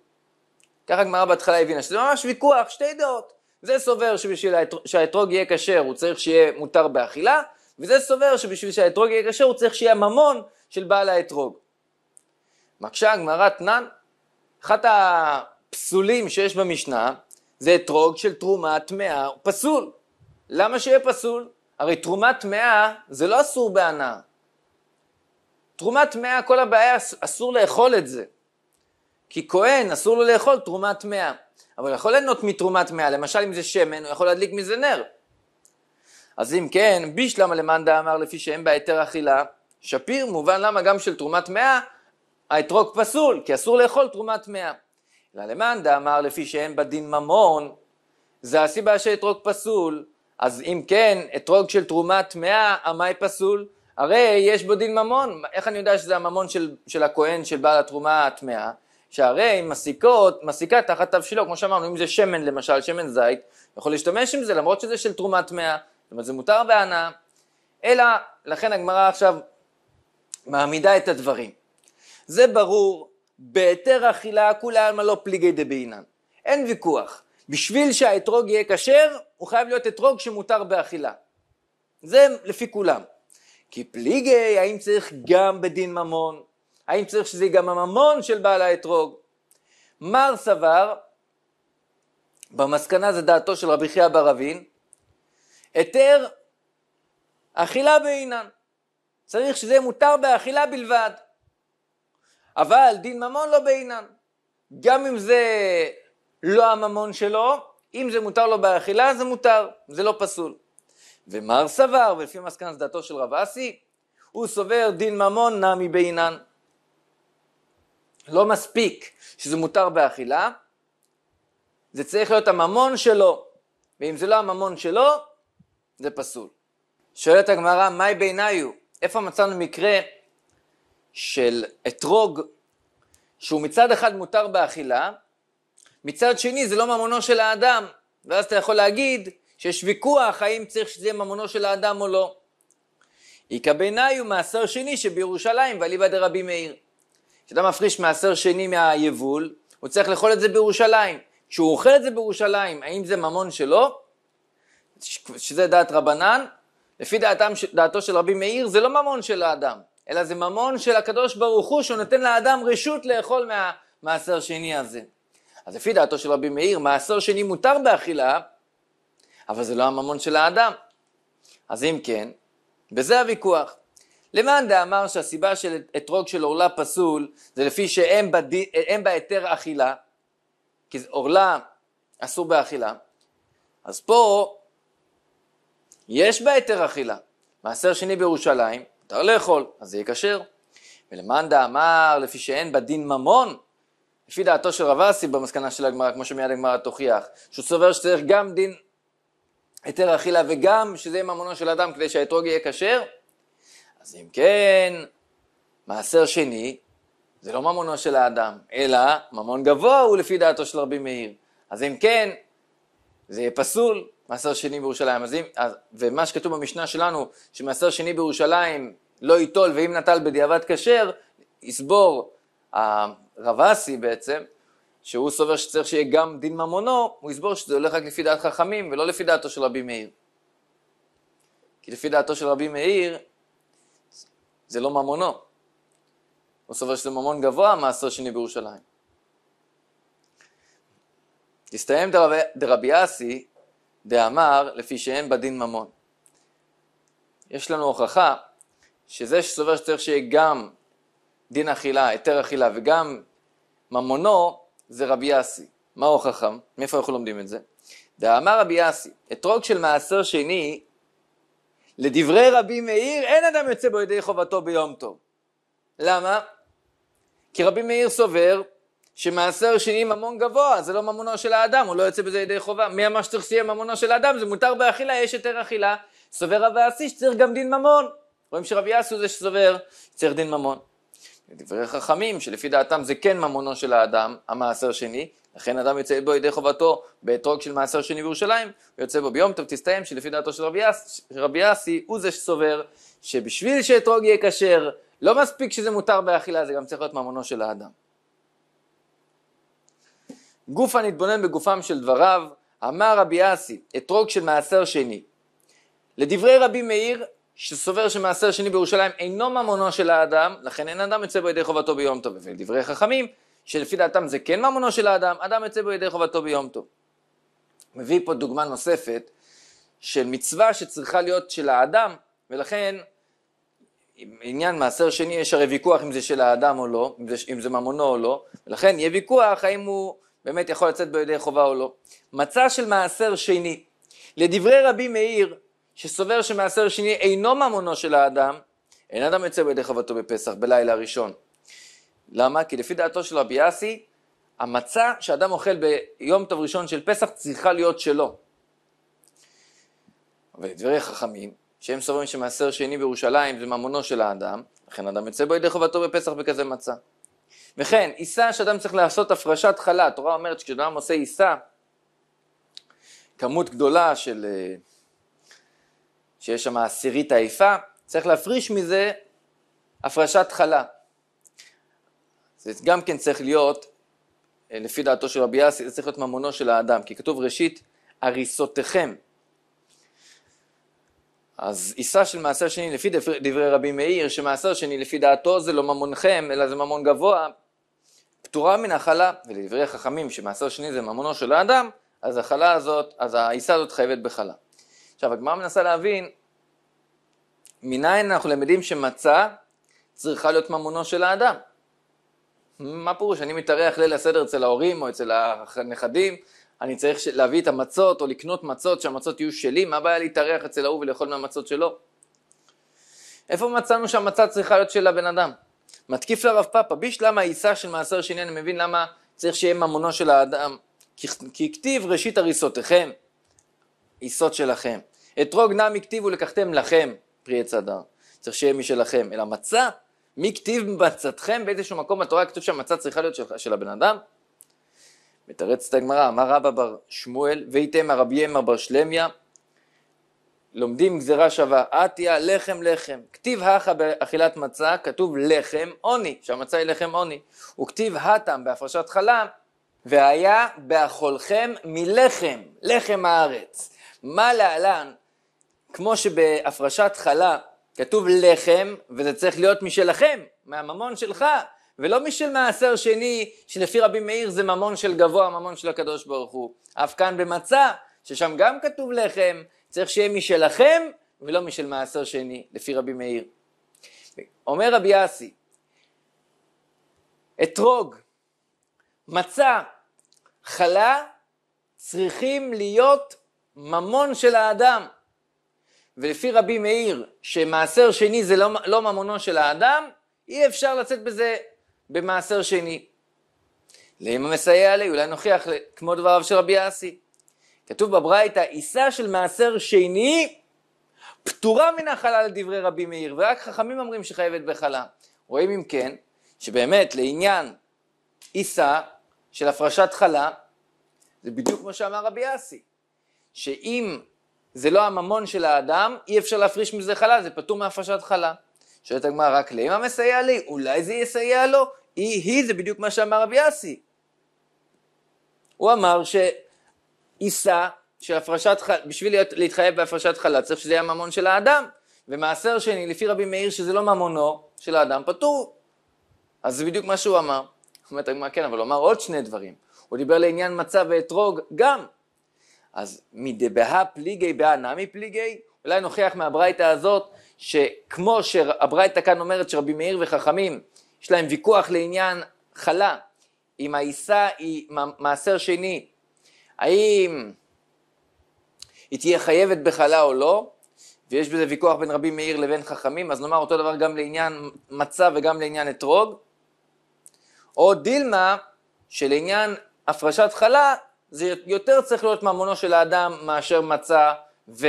ככה הגמרא בהתחלה הבינה, שזה ממש ויכוח, שתי דעות. זה סובר שבשביל שהאתרוג יהיה כשר הוא צריך שיהיה מותר באכילה, וזה סובר שבשביל שהאתרוג יהיה כשר הוא צריך שיהיה ממון של בעל האתרוג. מקשה הגמרא תנן, אחד הפסולים שיש במשנה זה אתרוג של תרומה טמאה, הוא פסול. למה שיהיה פסול? הרי תרומה טמאה זה לא אסור בהנאה. תרומה טמאה, כל הבעיה, אסור לאכול את זה. כי כהן, אסור לו לאכול תרומה טמאה. אבל הוא יכול ליהנות מתרומה טמאה, למשל אם זה שמן, הוא יכול להדליק מזה נר. אז אם כן, ביש למה למאן דאמר לפי שאין בה היתר אכילה, שפיר מובן למה גם של תרומה טמאה, האתרוג פסול, כי אסור לאכול תרומה טמאה. אלא למאן דאמר לפי שאין בדין ממון, זה הסיבה שאתרוג פסול. אז אם כן, אתרוג של תרומה טמאה, המאי פסול? הרי יש בו דין ממון, איך אני יודע שזה הממון של, של הכהן, של בעל התרומה הטמאה? שהרי מסיקות, מסיקה תחת תבשילו, כמו שאמרנו, אם זה שמן למשל, שמן זית, יכול להשתמש עם זה למרות שזה של תרומה טמאה, זאת אומרת זה מותר בהנאה. אלא, לכן הגמרא עכשיו מעמידה את הדברים. זה ברור, בהיתר אכילה כולי עלמא לא פליגי דבעינן. אין ויכוח. בשביל שהאתרוג יהיה כשר, הוא חייב להיות אתרוג שמותר באכילה. זה לפי כולם. כי פליגי, האם צריך גם בדין ממון? האם צריך שזה יהיה גם הממון של בעל האתרוג? מר סבר, במסקנה זה דעתו של רבי חייא בר אבין, היתר אכילה בעינן. צריך שזה יהיה מותר באכילה בלבד. אבל דין ממון לא בעינן. גם אם זה לא הממון שלו, אם זה מותר לו באכילה, זה מותר, זה לא פסול. ומר סבר, ולפי מסקנת דעתו של רב אסי, הוא סובר דין ממון נע מבעינן. לא מספיק שזה מותר באכילה, זה צריך להיות הממון שלו, ואם זה לא הממון שלו, זה פסול. שואלת הגמרא, מהי בעיניו? איפה מצאנו מקרה של אתרוג, שהוא מצד אחד מותר באכילה, מצד שני זה לא ממונו של האדם, ואז אתה יכול להגיד שיש ויכוח האם צריך שזה יהיה ממונו של האדם או לא. איכא בעיניי הוא מעשר שני שבירושלים ואליבא דרבי מאיר. כשאתה מפריש מעשר שני מהיבול, הוא צריך לאכול את זה בירושלים. כשהוא אוכל את זה בירושלים, האם זה ממון שלו? שזה דעת רבנן, לפי דעתם, דעתו של רבי מאיר זה לא ממון של האדם, אלא זה ממון של הקדוש ברוך הוא שהוא נותן לאדם רשות לאכול מהמעשר שני הזה. אז לפי דעתו של רבי מאיר, מעשר שני מותר באכילה, אבל זה לא הממון של האדם. אז אם כן, בזה הוויכוח. למאן דאמר שהסיבה של אתרוג של עורלה פסול זה לפי שאין בה, בה היתר אכילה, כי עורלה אסור באכילה, אז פה יש בה היתר אכילה. מעשר שני בירושלים, מותר לאכול, אז זה יהיה כשר. ולמאן דאמר, לפי שאין בדין ממון, לפי דעתו של רב אסי במסקנה של הגמרא, כמו שמיד הגמרא תוכיח, שהוא סובר שצריך גם דין היתר אכילה וגם שזה יהיה ממונו של אדם כדי שהאתרוג יהיה כשר, אז אם כן, מעשר שני, זה לא ממונו של האדם, אלא ממון גבוה הוא לפי דעתו של רבי מאיר. אז אם כן, זה יהיה פסול, מעשר שני בירושלים. אז אם, אז, ומה שכתוב במשנה שלנו, שמעשר שני בירושלים לא ייטול ואם נטל בדיעבד כשר, יסבור הרבסי בעצם, שהוא סובר שצריך שיהיה גם דין ממונו, הוא יסבור שזה הולך רק לפי דעת חכמים ולא לפי דעתו של רבי מאיר. כי לפי דעתו של רבי מאיר, זה לא ממונו. הוא סובר שזה ממון גבוה, מעשר שני בירושלים. הסתיים דרבי אסי, דאמר לפי שאין בדין ממון. יש לנו הוכחה שזה שסובר שצריך שיהיה גם דין אכילה, היתר אכילה וגם ממונו זה רבי יאסי. מה ההוכחה? מאיפה אנחנו לומדים את זה? דאמר רבי יאסי, אתרוג של מעשר שני לדברי רבי מאיר אין אדם יוצא בו ידי חובתו ביום טוב. למה? כי רבי מאיר סובר שמעשר שני ממון גבוה זה לא ממונו של האדם, הוא לא יוצא בזה ידי חובה. מי אמר שצריך שיהיה ממונו של האדם? זה מותר באכילה, יש יותר אכילה. סובר רב האסי שצריך גם דין ממון. רואים שרבי אסי זה שסובר צריך דין ממון. דברי חכמים שלפי דעתם זה כן ממונו של האדם, המעשר שני, לכן אדם יוצא בו ידי חובתו באתרוג של מעשר שני בירושלים, הוא יוצא בו ביום טוב תסתיים שלפי דעתו של רבי, אס, רבי אסי הוא זה שסובר שבשביל שאתרוג יהיה כשר, לא מספיק שזה מותר באכילה, זה גם צריך להיות ממונו של האדם. גוף הנתבונן בגופם של דבריו, אמר רבי אסי, אתרוג של מעשר שני. לדברי רבי מאיר, שסובר שמעשר שני בירושלים אינו ממונו של האדם, לכן אין אדם יוצא בו ידי חובתו ביום טוב. ולדברי חכמים, שלפי דעתם זה כן ממונו של האדם, אדם יוצא בו ידי חובתו ביום טוב. מביא פה דוגמה נוספת של מצווה שצריכה להיות של האדם, ולכן עניין מעשר שני יש הרי ויכוח אם זה של האדם או לא, אם זה, אם זה ממונו או לא, ולכן יהיה ויכוח האם הוא באמת יכול לצאת בו ידי חובה או לא. מצה של מעשר שני. לדברי רבי מאיר, שסובר שמעשר שני אינו ממונו של האדם, אין אדם יוצא בידי חובתו בפסח, בלילה הראשון. למה? כי לפי דעתו של רבי אסי, המצה שאדם אוכל ביום טוב ראשון של פסח צריכה להיות שלו. אבל ולדברי חכמים, שהם סוברים שמעשר שני בירושלים זה ממונו של האדם, לכן אדם יוצא בו ידי חובתו בפסח בכזה מצה. וכן, עיסה שאדם צריך לעשות הפרשת חלה, התורה אומרת שכשאדם עושה עיסה, כמות גדולה של... אה, שיש שם עשירית עייפה, צריך להפריש מזה הפרשת חלה. זה גם כן צריך להיות, אה, לפי דעתו של רבי יאסי, זה צריך להיות ממונו של האדם, כי כתוב ראשית, הריסותיכם. אז עיסה של מעשר שני לפי דברי רבי מאיר, שמעשר שני לפי דעתו זה לא ממונכם, אלא זה ממון גבוה, פטורה מן החלה, ולדברי החכמים שמעשר שני זה ממונו של האדם, אז החלה הזאת, אז העיסה הזאת חייבת בחלה. עכשיו הגמרא מנסה להבין מניין אנחנו למדים שמצה צריכה להיות ממונו של האדם. מה פירוש, אני מתארח ליל הסדר אצל ההורים או אצל הנכדים, אני צריך להביא את המצות או לקנות מצות שהמצות יהיו שלי, מה הבעיה להתארח אצל ההוא ולאכול מהמצות שלו? איפה מצאנו שהמצה צריכה להיות של הבן אדם? מתקיף לרב פאפה, ביש למה עיסה של מעשר שני, אני מבין למה צריך שיהיה ממונו של האדם, כי כתיב ראשית הריסותיכם, עיסות שלכם, אתרוג נמי כתיב ולקחתם לכם פרי עץ הדר, צריך שיהיה משלכם, אלא מצה, מי כתיב מצתכם באיזשהו מקום בתורה כתוב שהמצה צריכה להיות של, של הבן אדם? מתרצת הגמרא, אמר רבא בר שמואל, ואיתם הרבי אמר בר שלמיה לומדים גזירה שווה, עטיה לחם לחם, כתיב הכה באכילת מצה, כתוב לחם עוני, שהמצה היא לחם עוני, וכתיב הטם בהפרשת חלה, והיה באכולכם מלחם, לחם הארץ. מה להלן, כמו שבהפרשת חלה כתוב לחם, וזה צריך להיות משלכם, מהממון שלך, ולא משל מעשר שני, שלפי רבי מאיר זה ממון של גבוה, ממון של הקדוש ברוך הוא. אף כאן במצה, ששם גם כתוב לחם, צריך שיהיה משלכם ולא משל מעשר שני, לפי רבי מאיר. אומר רבי אסי, אתרוג, מצה, חלה, צריכים להיות ממון של האדם. ולפי רבי מאיר, שמעשר שני זה לא, לא ממונו של האדם, אי אפשר לצאת בזה במעשר שני. לאמא מסייע לי, אולי נוכיח כמו דבריו של רבי אסי. כתוב בברייתא, עיסה של מעשר שני פטורה מן החלה לדברי רבי מאיר, ורק חכמים אומרים שחייבת בחלה. רואים אם כן, שבאמת לעניין עיסה של הפרשת חלה, זה בדיוק כמו שאמר רבי אסי, שאם זה לא הממון של האדם, אי אפשר להפריש מזה חלה, זה פטור מהפרשת חלה. שואלת הגמרא, רק לאמא מסייע לי? אולי זה יסייע לו? היא, היא, זה בדיוק מה שאמר רבי אסי. הוא אמר ש... עיסה של הפרשת חל"ת, בשביל להיות, להתחייב בהפרשת חלה צריך שזה יהיה ממון של האדם, ומעשר שני, לפי רבי מאיר, שזה לא ממונו של האדם, פטור. אז זה בדיוק מה שהוא אמר. הוא אומר הגמרא כן, אבל הוא אמר עוד שני דברים. הוא דיבר לעניין מצה ואתרוג גם. אז מדבהה פליגי בהא נמי פליגי, אולי נוכיח מהברייתא הזאת, שכמו שהברייתא כאן אומרת שרבי מאיר וחכמים, יש להם ויכוח לעניין חלה, אם העיסה היא מעשר שני האם היא תהיה חייבת בחלה או לא, ויש בזה ויכוח בין רבי מאיר לבין חכמים, אז נאמר אותו דבר גם לעניין מצה וגם לעניין אתרוג, או דילמה שלעניין הפרשת חלה זה יותר צריך להיות ממונו של האדם מאשר מצה ו...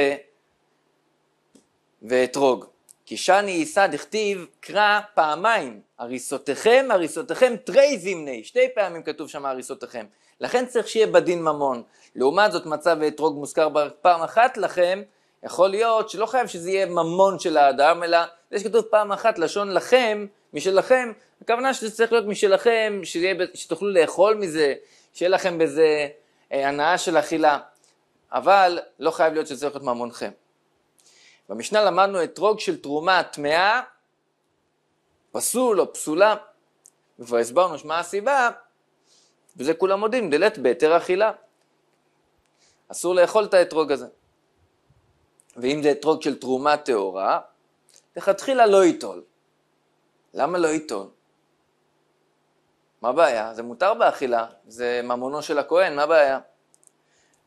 ואתרוג. כי שני יישא דכתיב קרא פעמיים, הריסותיכם, הריסותיכם תרי זימני, שתי פעמים כתוב שם הריסותיכם. לכן צריך שיהיה בדין ממון. לעומת זאת מצב אתרוג מוזכר פעם אחת לכם, יכול להיות שלא חייב שזה יהיה ממון של האדם, אלא זה שכתוב פעם אחת לשון לכם, משלכם, הכוונה שזה צריך להיות משלכם, שיהיה, שתוכלו לאכול מזה, שיהיה לכם בזה אה, הנאה של אכילה, אבל לא חייב להיות שזה צריך להיות ממונכם. במשנה למדנו אתרוג של תרומה טמאה, פסול או פסולה, וכבר הסברנו שמה הסיבה, וזה כולם מודים, דלית בהיתר אכילה. אסור לאכול את האתרוג הזה. ואם זה אתרוג של תרומה טהורה, לכתחילה לא ייטול. למה לא ייטול? מה הבעיה? זה מותר באכילה, זה ממונו של הכהן, מה הבעיה?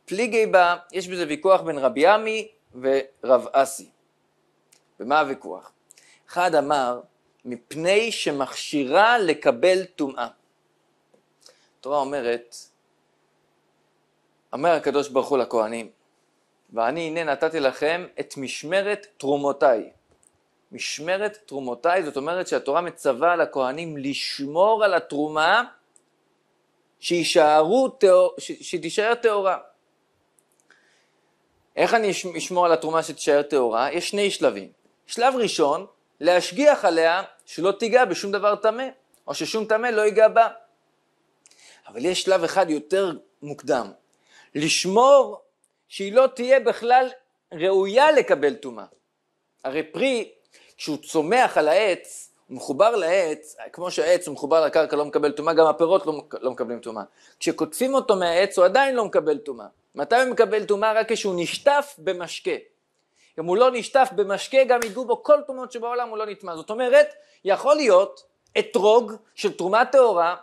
פליגי בה, יש בזה ויכוח בין רבי עמי ורב אסי. ומה הוויכוח? אחד אמר, מפני שמכשירה לקבל טומאה. התורה אומרת, אומר הקדוש ברוך הוא לכהנים, ואני הנה נתתי לכם את משמרת תרומותיי. משמרת תרומותיי, זאת אומרת שהתורה מצווה על הכהנים לשמור על התרומה שיישארו, תאור, ש, שתישאר טהורה. איך אני אשמור על התרומה שתישאר טהורה? יש שני שלבים. שלב ראשון, להשגיח עליה שלא תיגע בשום דבר טמא, או ששום טמא לא ייגע בה. אבל יש שלב אחד יותר מוקדם, לשמור שהיא לא תהיה בכלל ראויה לקבל טומאה. הרי פרי, כשהוא צומח על העץ, הוא מחובר לעץ, כמו שהעץ הוא מחובר לקרקע לא מקבל טומאה, גם הפירות לא, לא מקבלים טומאה. כשקוטפים אותו מהעץ הוא עדיין לא מקבל טומאה. מתי הוא מקבל טומאה? רק כשהוא נשטף במשקה. אם הוא לא נשטף במשקה, גם ייגעו בו כל טומאות שבעולם, הוא לא נטמע. זאת אומרת, יכול להיות אתרוג של תרומה טהורה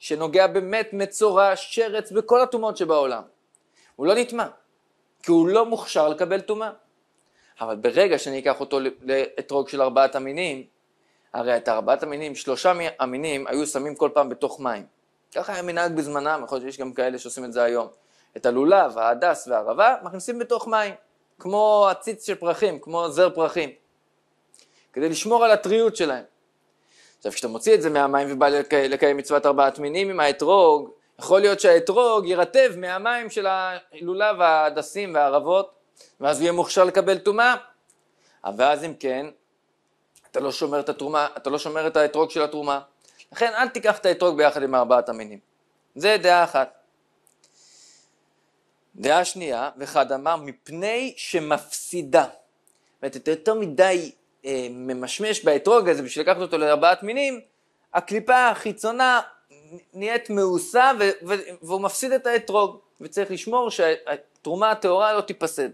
שנוגע באמת מצורע, שרץ, בכל הטומאות שבעולם. הוא לא נטמע, כי הוא לא מוכשר לקבל טומאה. אבל ברגע שאני אקח אותו לאתרוג של ארבעת המינים, הרי את ארבעת המינים, שלושה המינים היו שמים כל פעם בתוך מים. ככה היה מנהג בזמנם, יכול להיות שיש גם כאלה שעושים את זה היום. את הלולב, ההדס והערבה מכניסים בתוך מים, כמו עציץ של פרחים, כמו זר פרחים, כדי לשמור על הטריות שלהם. עכשיו כשאתה מוציא את זה מהמים ובא לקי... לקיים מצוות ארבעת מינים עם האתרוג, יכול להיות שהאתרוג יירטב מהמים של ההילולה וההדסים והערבות, ואז הוא יהיה מוכשר לקבל טומאה. אבל אז אם כן, אתה לא שומר את התרומה, אתה לא שומר את האתרוג של התרומה. לכן אל תיקח את האתרוג ביחד עם ארבעת המינים. זה דעה אחת. דעה שנייה, וחד אמר, מפני שמפסידה. זאת אומרת, יותר מדי אה, ממשמש באתרוג הזה בשביל לקחת אותו לארבעת מינים, הקליפה החיצונה נהיית מעושה ו- ו- והוא מפסיד את האתרוג, וצריך לשמור שהתרומה הטהורה לא תיפסד.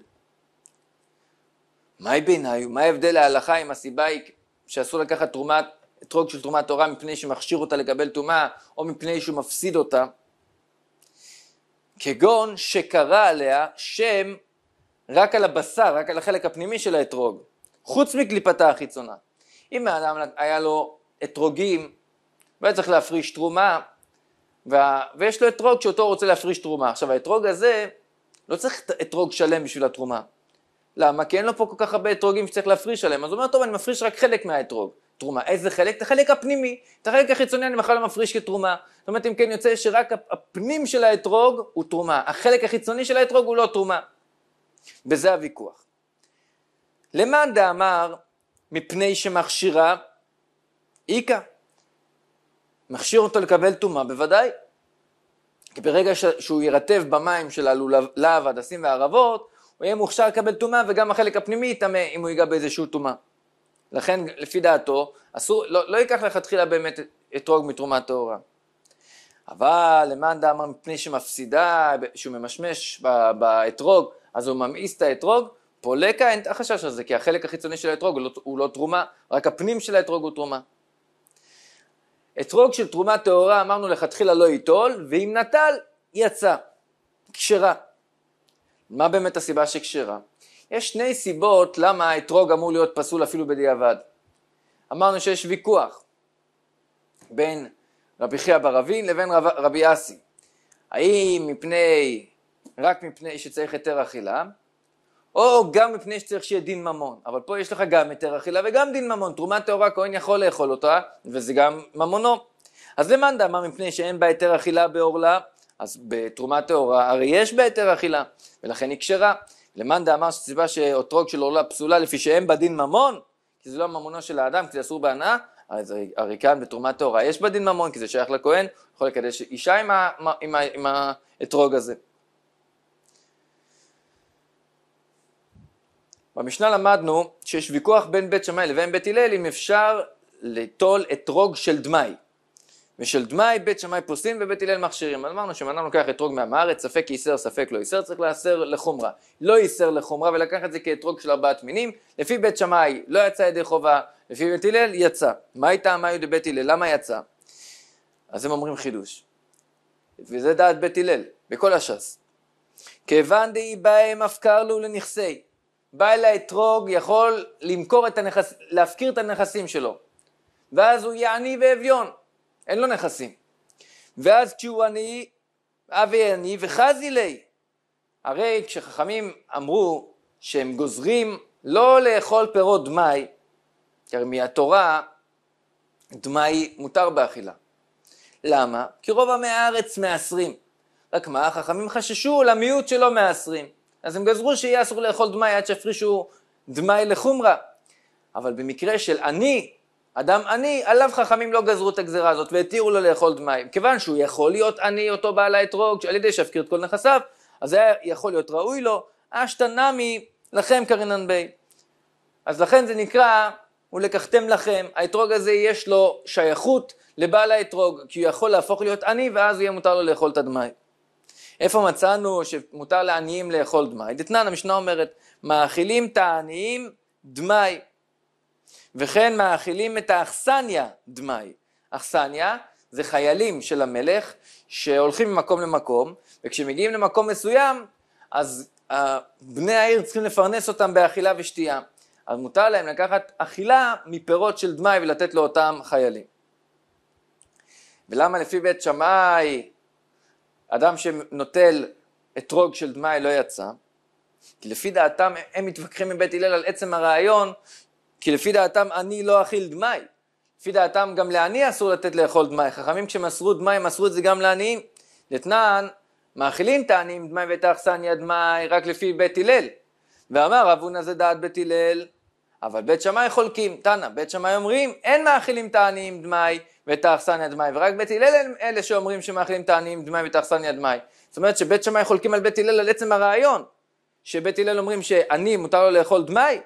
מהי בעיניי מה ההבדל להלכה אם הסיבה היא שאסור לקחת תרומת, אתרוג של תרומת טהורה מפני שמכשיר אותה לקבל טומאה או מפני שהוא מפסיד אותה? כגון שקרא עליה שם רק על הבשר, רק על החלק הפנימי של האתרוג. חוץ מקליפתה החיצונה. אם האדם היה לו אתרוגים, והיה צריך להפריש תרומה, וה... ויש לו אתרוג שאותו הוא רוצה להפריש תרומה. עכשיו האתרוג הזה, לא צריך אתרוג שלם בשביל התרומה. למה? כי אין לו פה כל כך הרבה אתרוגים שצריך להפריש עליהם. אז הוא אומר, טוב, אני מפריש רק חלק מהאתרוג. תרומה. איזה חלק? את החלק הפנימי. את החלק החיצוני אני בכלל לא מפריש כתרומה. זאת אומרת, אם כן יוצא שרק הפנים של האתרוג הוא תרומה. החלק החיצוני של האתרוג הוא לא תרומה. וזה הוויכוח. למאן דאמר מפני שמכשירה איכא. מכשיר אותו לקבל טומאה בוודאי. כי ברגע שהוא יירטב במים של הלולב, הדסים והערבות, הוא יהיה מוכשר לקבל טומאה וגם החלק הפנימי יטמא אם הוא ייגע באיזשהו טומאה. לכן לפי דעתו אסור, לא, לא ייקח לכתחילה באמת אתרוג מתרומה טהורה. אבל למאן דאמר מפני שמפסידה, שהוא ממשמש באתרוג, אז הוא ממאיס את האתרוג, פולקה אין את החשש הזה, כי החלק החיצוני של האתרוג הוא, לא, הוא לא תרומה, רק הפנים של האתרוג הוא תרומה. אתרוג של תרומה טהורה אמרנו לכתחילה לא ייטול, ואם נטל, יצא, כשרה. מה באמת הסיבה שכשרה? יש שני סיבות למה האתרוג אמור להיות פסול אפילו בדיעבד. אמרנו שיש ויכוח בין רבי חייא בר אבין לבין רב, רבי אסי. האם מפני, רק מפני שצריך היתר אכילה, או גם מפני שצריך שיהיה דין ממון, אבל פה יש לך גם היתר אכילה וגם דין ממון, תרומה טהורה כהן יכול לאכול אותה, וזה גם ממונו. אז למאן דאמר מפני שאין בה היתר אכילה בעורלה, אז בתרומה טהורה הרי יש בה היתר אכילה, ולכן היא כשרה. למאן דאמר שסיבה שאותרוג של עורלה פסולה לפי שאין בה דין ממון, כי זה לא ממונו של האדם, כי זה אסור בהנאה, אז הרי כאן בתרומה טהורה יש בה דין ממון, כי זה שייך לכהן, יכול לקדש אישה עם האתרוג הזה. במשנה למדנו שיש ויכוח בין בית שמאי לבין בית הלל אם אפשר ליטול אתרוג של דמאי. ושל דמאי בית שמאי פוסלים ובית הלל מכשירים. אמרנו שאם אדם לוקח אתרוג מהמארץ, ספק ייסר ספק לא ייסר, צריך להסר לחומרה. לא ייסר לחומרה ולקח את זה כאתרוג של ארבעת מינים, לפי בית שמאי לא יצא ידי חובה, לפי בית הלל יצא. מה הייתה מאיו דבית הלל? למה יצא? אז הם אומרים חידוש. וזה דעת בית הלל, בכל הש"ס. כיוון דאי בהם אף קר לו לנכסי. בעל האתרוג יכול למכור את הנכס, להפקיר את הנכסים שלו. ואז הוא יהיה עני ואביון, אין לו נכסים. ואז כשהוא עני, אבי עני וחזי לי. הרי כשחכמים אמרו שהם גוזרים לא לאכול פירות דמאי, כי הרי מהתורה דמאי מותר באכילה. למה? כי רוב עמי הארץ מעשרים. רק מה, החכמים חששו למיעוט שלא מעשרים. אז הם גזרו שיהיה אסור לאכול דמאי עד שיפרישו דמאי לחומרה. אבל במקרה של עני, אדם עני, עליו חכמים לא גזרו את הגזרה הזאת והתירו לו לאכול דמאי. כיוון שהוא יכול להיות עני, אותו בעל האתרוג, על ידי שיפקיר את כל נכסיו, אז היה יכול להיות ראוי לו, אשתא נמי לכם קרינן בי. אז לכן זה נקרא ולקחתם לכם, האתרוג הזה יש לו שייכות לבעל האתרוג, כי הוא יכול להפוך להיות עני ואז יהיה מותר לו לאכול את הדמיים. איפה מצאנו שמותר לעניים לאכול דמאי? דתנן המשנה אומרת, מאכילים את העניים דמאי, וכן מאכילים את האכסניה דמאי. אכסניה זה חיילים של המלך שהולכים ממקום למקום, וכשמגיעים למקום מסוים, אז אה, בני העיר צריכים לפרנס אותם באכילה ושתייה. אז מותר להם לקחת אכילה מפירות של דמאי ולתת לאותם חיילים. ולמה לפי בית שמאי אדם שנוטל אתרוג של דמאי לא יצא, כי לפי דעתם הם מתווכחים עם בית הלל על עצם הרעיון, כי לפי דעתם אני לא אכיל דמאי. לפי דעתם גם לעני אסור לתת לאכול דמאי, חכמים כשמסרו דמאי מסרו את זה גם לעניים. לתנען מאכילים את העניים דמאי ואת האכסניה דמאי רק לפי בית הלל. ואמר רב הונא זה דעת בית הלל אבל בית שמאי חולקים, תנא, בית שמאי אומרים אין מאכילים את העניים דמאי ואת האכסניה דמאי, ורק בית הלל הם אלה שאומרים שמאכילים את העניים דמאי ואת האכסניה דמאי. זאת אומרת שבית שמאי חולקים על בית הלל על עצם הרעיון, שבית הלל אומרים שעני מותר לו לאכול דמאי,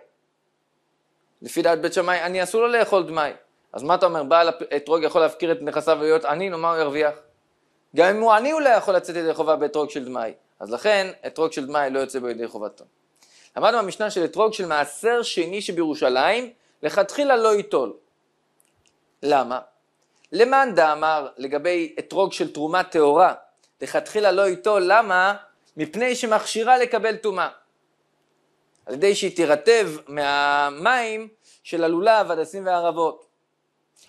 לפי דעת בית שמאי עני אסור לו לאכול דמאי, אז מה אתה אומר, בעל אתרוג יכול להפקיר את נכסיו ולהיות עני, נו מה הוא ירוויח? גם אם הוא עני הוא לא יכול לצאת ידי חובה באתרוג של דמאי, אז לכן אתרוג של דמאי לא יוצא בידי חובתו. למדנו במשנה של אתרוג של מעשר שני שבירושלים, לכתחילה לא ייטול. למה? למאן דאמר לגבי אתרוג של תרומה טהורה, לכתחילה לא ייטול, למה? מפני שמכשירה לקבל טומאה. על ידי שהיא תירטב מהמים של הלולב, הדסים והערבות.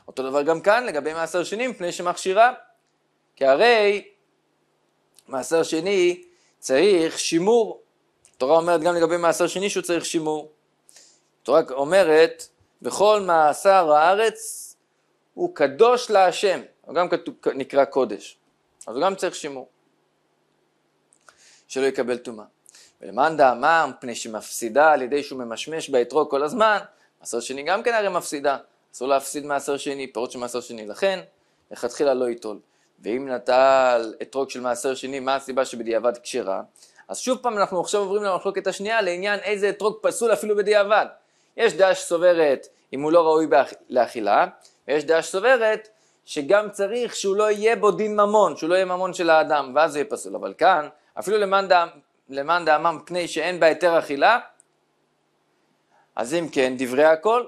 אותו דבר גם כאן לגבי מעשר שני מפני שמכשירה. כי הרי מעשר שני צריך שימור התורה אומרת גם לגבי מאסר שני שהוא צריך שימור. התורה אומרת, בכל מאסר הארץ הוא קדוש להשם, הוא גם נקרא קודש, אז הוא גם צריך שימור, שלא יקבל טומאה. ולמאן דאמר, מפני שמפסידה על ידי שהוא ממשמש ביתרו כל הזמן, מעשר שני גם כן הרי מפסידה, אסור להפסיד מעשר שני, פירות של מעשר שני, לכן לכתחילה לא ייטול. ואם נטל אתרוג של מעשר שני, מה הסיבה שבדיעבד כשרה? אז שוב פעם אנחנו עכשיו עוברים למחלוקת השנייה לעניין איזה אתרוג פסול אפילו בדיעבד. יש דעה שסוברת אם הוא לא ראוי לאכילה, ויש דעה שסוברת שגם צריך שהוא לא יהיה בו דין ממון, שהוא לא יהיה ממון של האדם, ואז זה יהיה פסול. אבל כאן, אפילו למען, דע, דעמם פני שאין בה היתר אכילה, אז אם כן, דברי הכל.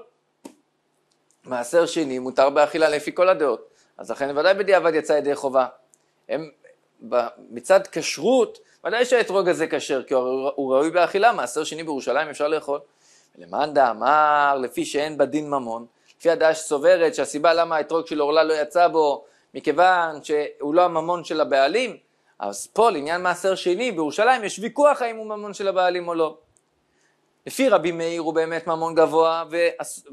מעשר שני מותר באכילה לפי כל הדעות, אז לכן ודאי בדיעבד יצא ידי חובה. הם מצד כשרות ודאי שהאתרוג הזה כשר, כי הוא ראוי באכילה, מעשר שני בירושלים אפשר לאכול. למאן דאמר, לפי שאין בדין ממון, לפי הדעה שסוברת שהסיבה למה האתרוג של אורלה לא יצא בו, מכיוון שהוא לא הממון של הבעלים, אז פה לעניין מעשר שני בירושלים יש ויכוח האם הוא ממון של הבעלים או לא. לפי רבי מאיר הוא באמת ממון גבוה,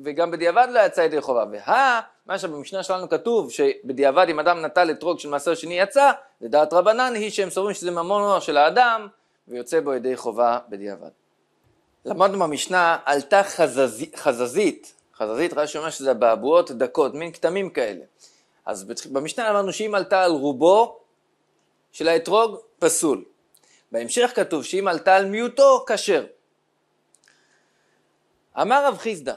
וגם בדיעבד לא יצא ידי חובה. והא, מה שבמשנה שלנו כתוב, שבדיעבד אם אדם נטל אתרוג של מעשר שני יצא, לדעת רבנן היא שהם סוברים שזה ממון נוער של האדם, ויוצא בו ידי חובה בדיעבד. למדנו במשנה, עלתה חזזית, חזזית, חזזית רש"י אומר שזה באבועות דקות, מין כתמים כאלה. אז במשנה אמרנו שאם עלתה על רובו של האתרוג, פסול. בהמשך כתוב שאם עלתה על מיעוטו, כשר. אמר רב חיסדא,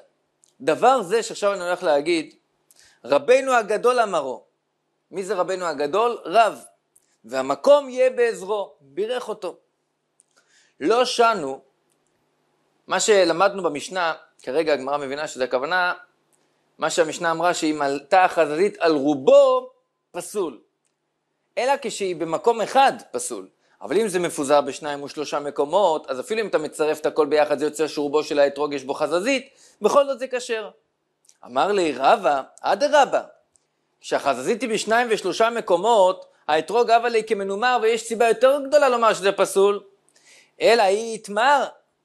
דבר זה שעכשיו אני הולך להגיד, רבנו הגדול אמרו. מי זה רבנו הגדול? רב. והמקום יהיה בעזרו, בירך אותו. לא שנו, מה שלמדנו במשנה, כרגע הגמרא מבינה שזה הכוונה, מה שהמשנה אמרה שאם עלתה החזית על רובו, פסול. אלא כשהיא במקום אחד פסול. אבל אם זה מפוזר בשניים או שלושה מקומות, אז אפילו אם אתה מצרף את הכל ביחד, זה יוצא שרובו של האתרוג יש בו חזזית, בכל זאת זה כשר. אמר לי רבא, אדרבא, כשהחזזית היא בשניים ושלושה מקומות, האתרוג הבה לי כמנומר ויש סיבה יותר גדולה לומר שזה פסול. אלא היא יתמר,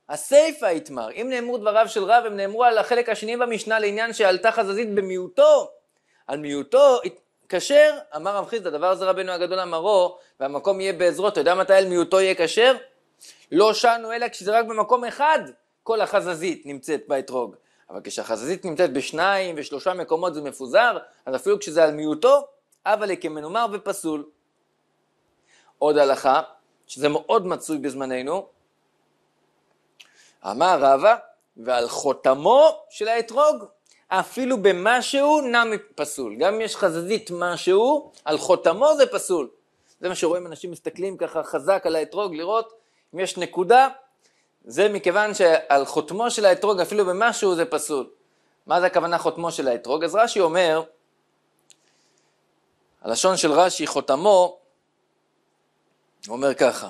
הסיפא יתמר. אם נאמרו דבריו של רב, הם נאמרו על החלק השני במשנה לעניין שעלתה חזזית במיעוטו, על מיעוטו כשר, אמר רב חיסדא, דבר זה רבנו הגדול אמרו, והמקום יהיה בעזרו, אתה יודע מתי אל מיעוטו יהיה כשר? לא שנו אלא כשזה רק במקום אחד, כל החזזית נמצאת באתרוג. אבל כשהחזזית נמצאת בשניים ושלושה מקומות זה מפוזר, אז אפילו כשזה על מיעוטו, אבל כמנומר ופסול. עוד הלכה, שזה מאוד מצוי בזמננו, אמר רבא, ועל חותמו של האתרוג אפילו במשהו נע פסול. גם אם יש חזזית משהו, על חותמו זה פסול. זה מה שרואים אנשים מסתכלים ככה חזק על האתרוג, לראות אם יש נקודה, זה מכיוון שעל חותמו של האתרוג אפילו במשהו זה פסול. מה זה הכוונה חותמו של האתרוג? אז רש"י אומר, הלשון של רש"י חותמו, אומר ככה,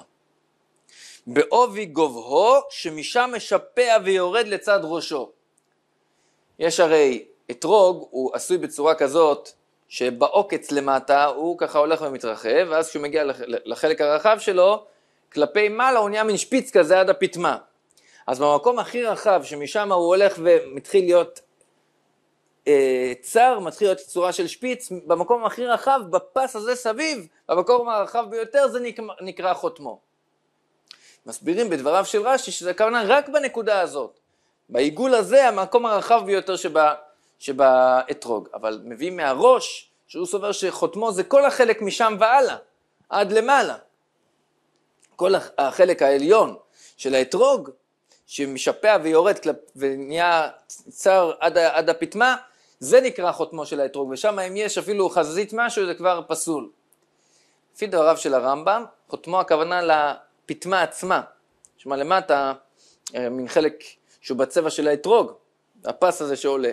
בעובי גובהו שמשם משפע ויורד לצד ראשו. יש הרי אתרוג, הוא עשוי בצורה כזאת שבעוקץ למטה הוא ככה הולך ומתרחב, ואז כשהוא מגיע לחלק הרחב שלו, כלפי מעלה הוא נהיה מין שפיץ כזה עד הפטמה. אז במקום הכי רחב, שמשם הוא הולך ומתחיל להיות אה, צר, מתחיל להיות צורה של שפיץ, במקום הכי רחב, בפס הזה סביב, במקום הרחב ביותר, זה נקרא, חותמו. מסבירים בדבריו של רש"י שזה הכוונה רק בנקודה הזאת. בעיגול הזה המקום הרחב ביותר שבה, שבאתרוג, אבל מביאים מהראש שהוא סובר שחותמו זה כל החלק משם והלאה, עד למעלה. כל החלק העליון של האתרוג שמשפע ויורד ונהיה צר עד, עד הפטמה, זה נקרא חותמו של האתרוג, ושם אם יש אפילו חזית משהו זה כבר פסול. לפי דבריו של הרמב"ם, חותמו הכוונה לפטמה עצמה, שמע למטה, אה, מין חלק שהוא בצבע של האתרוג, הפס הזה שעולה.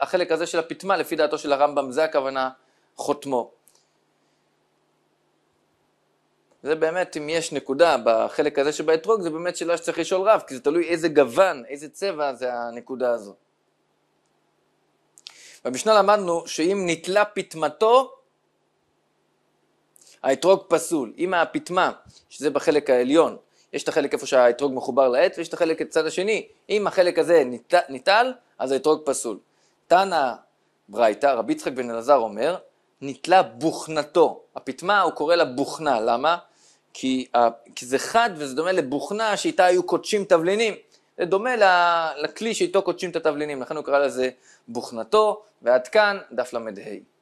החלק הזה של הפיטמה, לפי דעתו של הרמב"ם, זה הכוונה חותמו. זה באמת, אם יש נקודה בחלק הזה שבאתרוג, זה באמת שאלה שצריך לשאול רב, כי זה תלוי איזה גוון, איזה צבע זה הנקודה הזו. במשנה למדנו שאם נתלה פיטמתו, האתרוג פסול. אם הפיטמה, שזה בחלק העליון, יש את החלק איפה שהאתרוג מחובר לעט, ויש את החלק הצד השני. אם החלק הזה ניטל, אז האתרוג פסול. תנא ברייתא, רבי יצחק בן אלעזר אומר, ניטלה בוכנתו. הפיטמה הוא קורא לה בוכנה, למה? כי, ה, כי זה חד וזה דומה לבוכנה שאיתה היו קודשים תבלינים. זה דומה ל, לכלי שאיתו קודשים את התבלינים, לכן הוא קרא לזה בוכנתו, ועד כאן דף ל"ה.